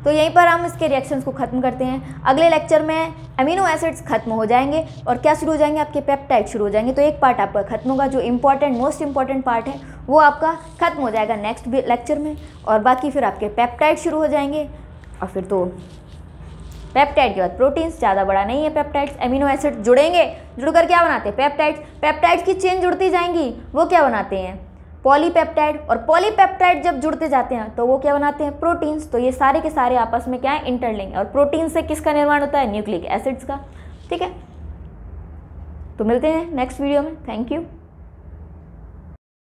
तो यहीं पर हम इसके रिएक्शंस को ख़त्म करते हैं अगले लेक्चर में अमीनो एसिड्स खत्म हो जाएंगे और क्या शुरू हो जाएंगे आपके पेप्टाइड शुरू हो जाएंगे तो एक पार्ट आपका खत्म होगा जो इम्पॉर्टेंट मोस्ट इंपॉर्टेंट पार्ट है वो आपका खत्म हो जाएगा नेक्स्ट लेक्चर में और बाकी फिर आपके पेप्टाइड शुरू हो जाएंगे और फिर तो पेप्टाइड के बाद प्रोटीन्स ज़्यादा बड़ा नहीं है पेप्टाइड्स एमिनो एसिड जुड़ेंगे जुड़कर क्या बनाते हैं पेप्टाइड्स पेप्टाइड्स की चेन जुड़ती जाएंगी वो क्या बनाते हैं पॉलीपेप्टाइड और पॉलीपेप्टाइड जब जुड़ते जाते हैं तो वो क्या बनाते हैं प्रोटीन्स तो ये सारे के सारे आपस में क्या है इंटरलिंग और प्रोटीन से किसका निर्माण होता है न्यूक्लिक एसिड्स का ठीक है तो मिलते हैं नेक्स्ट वीडियो में थैंक यू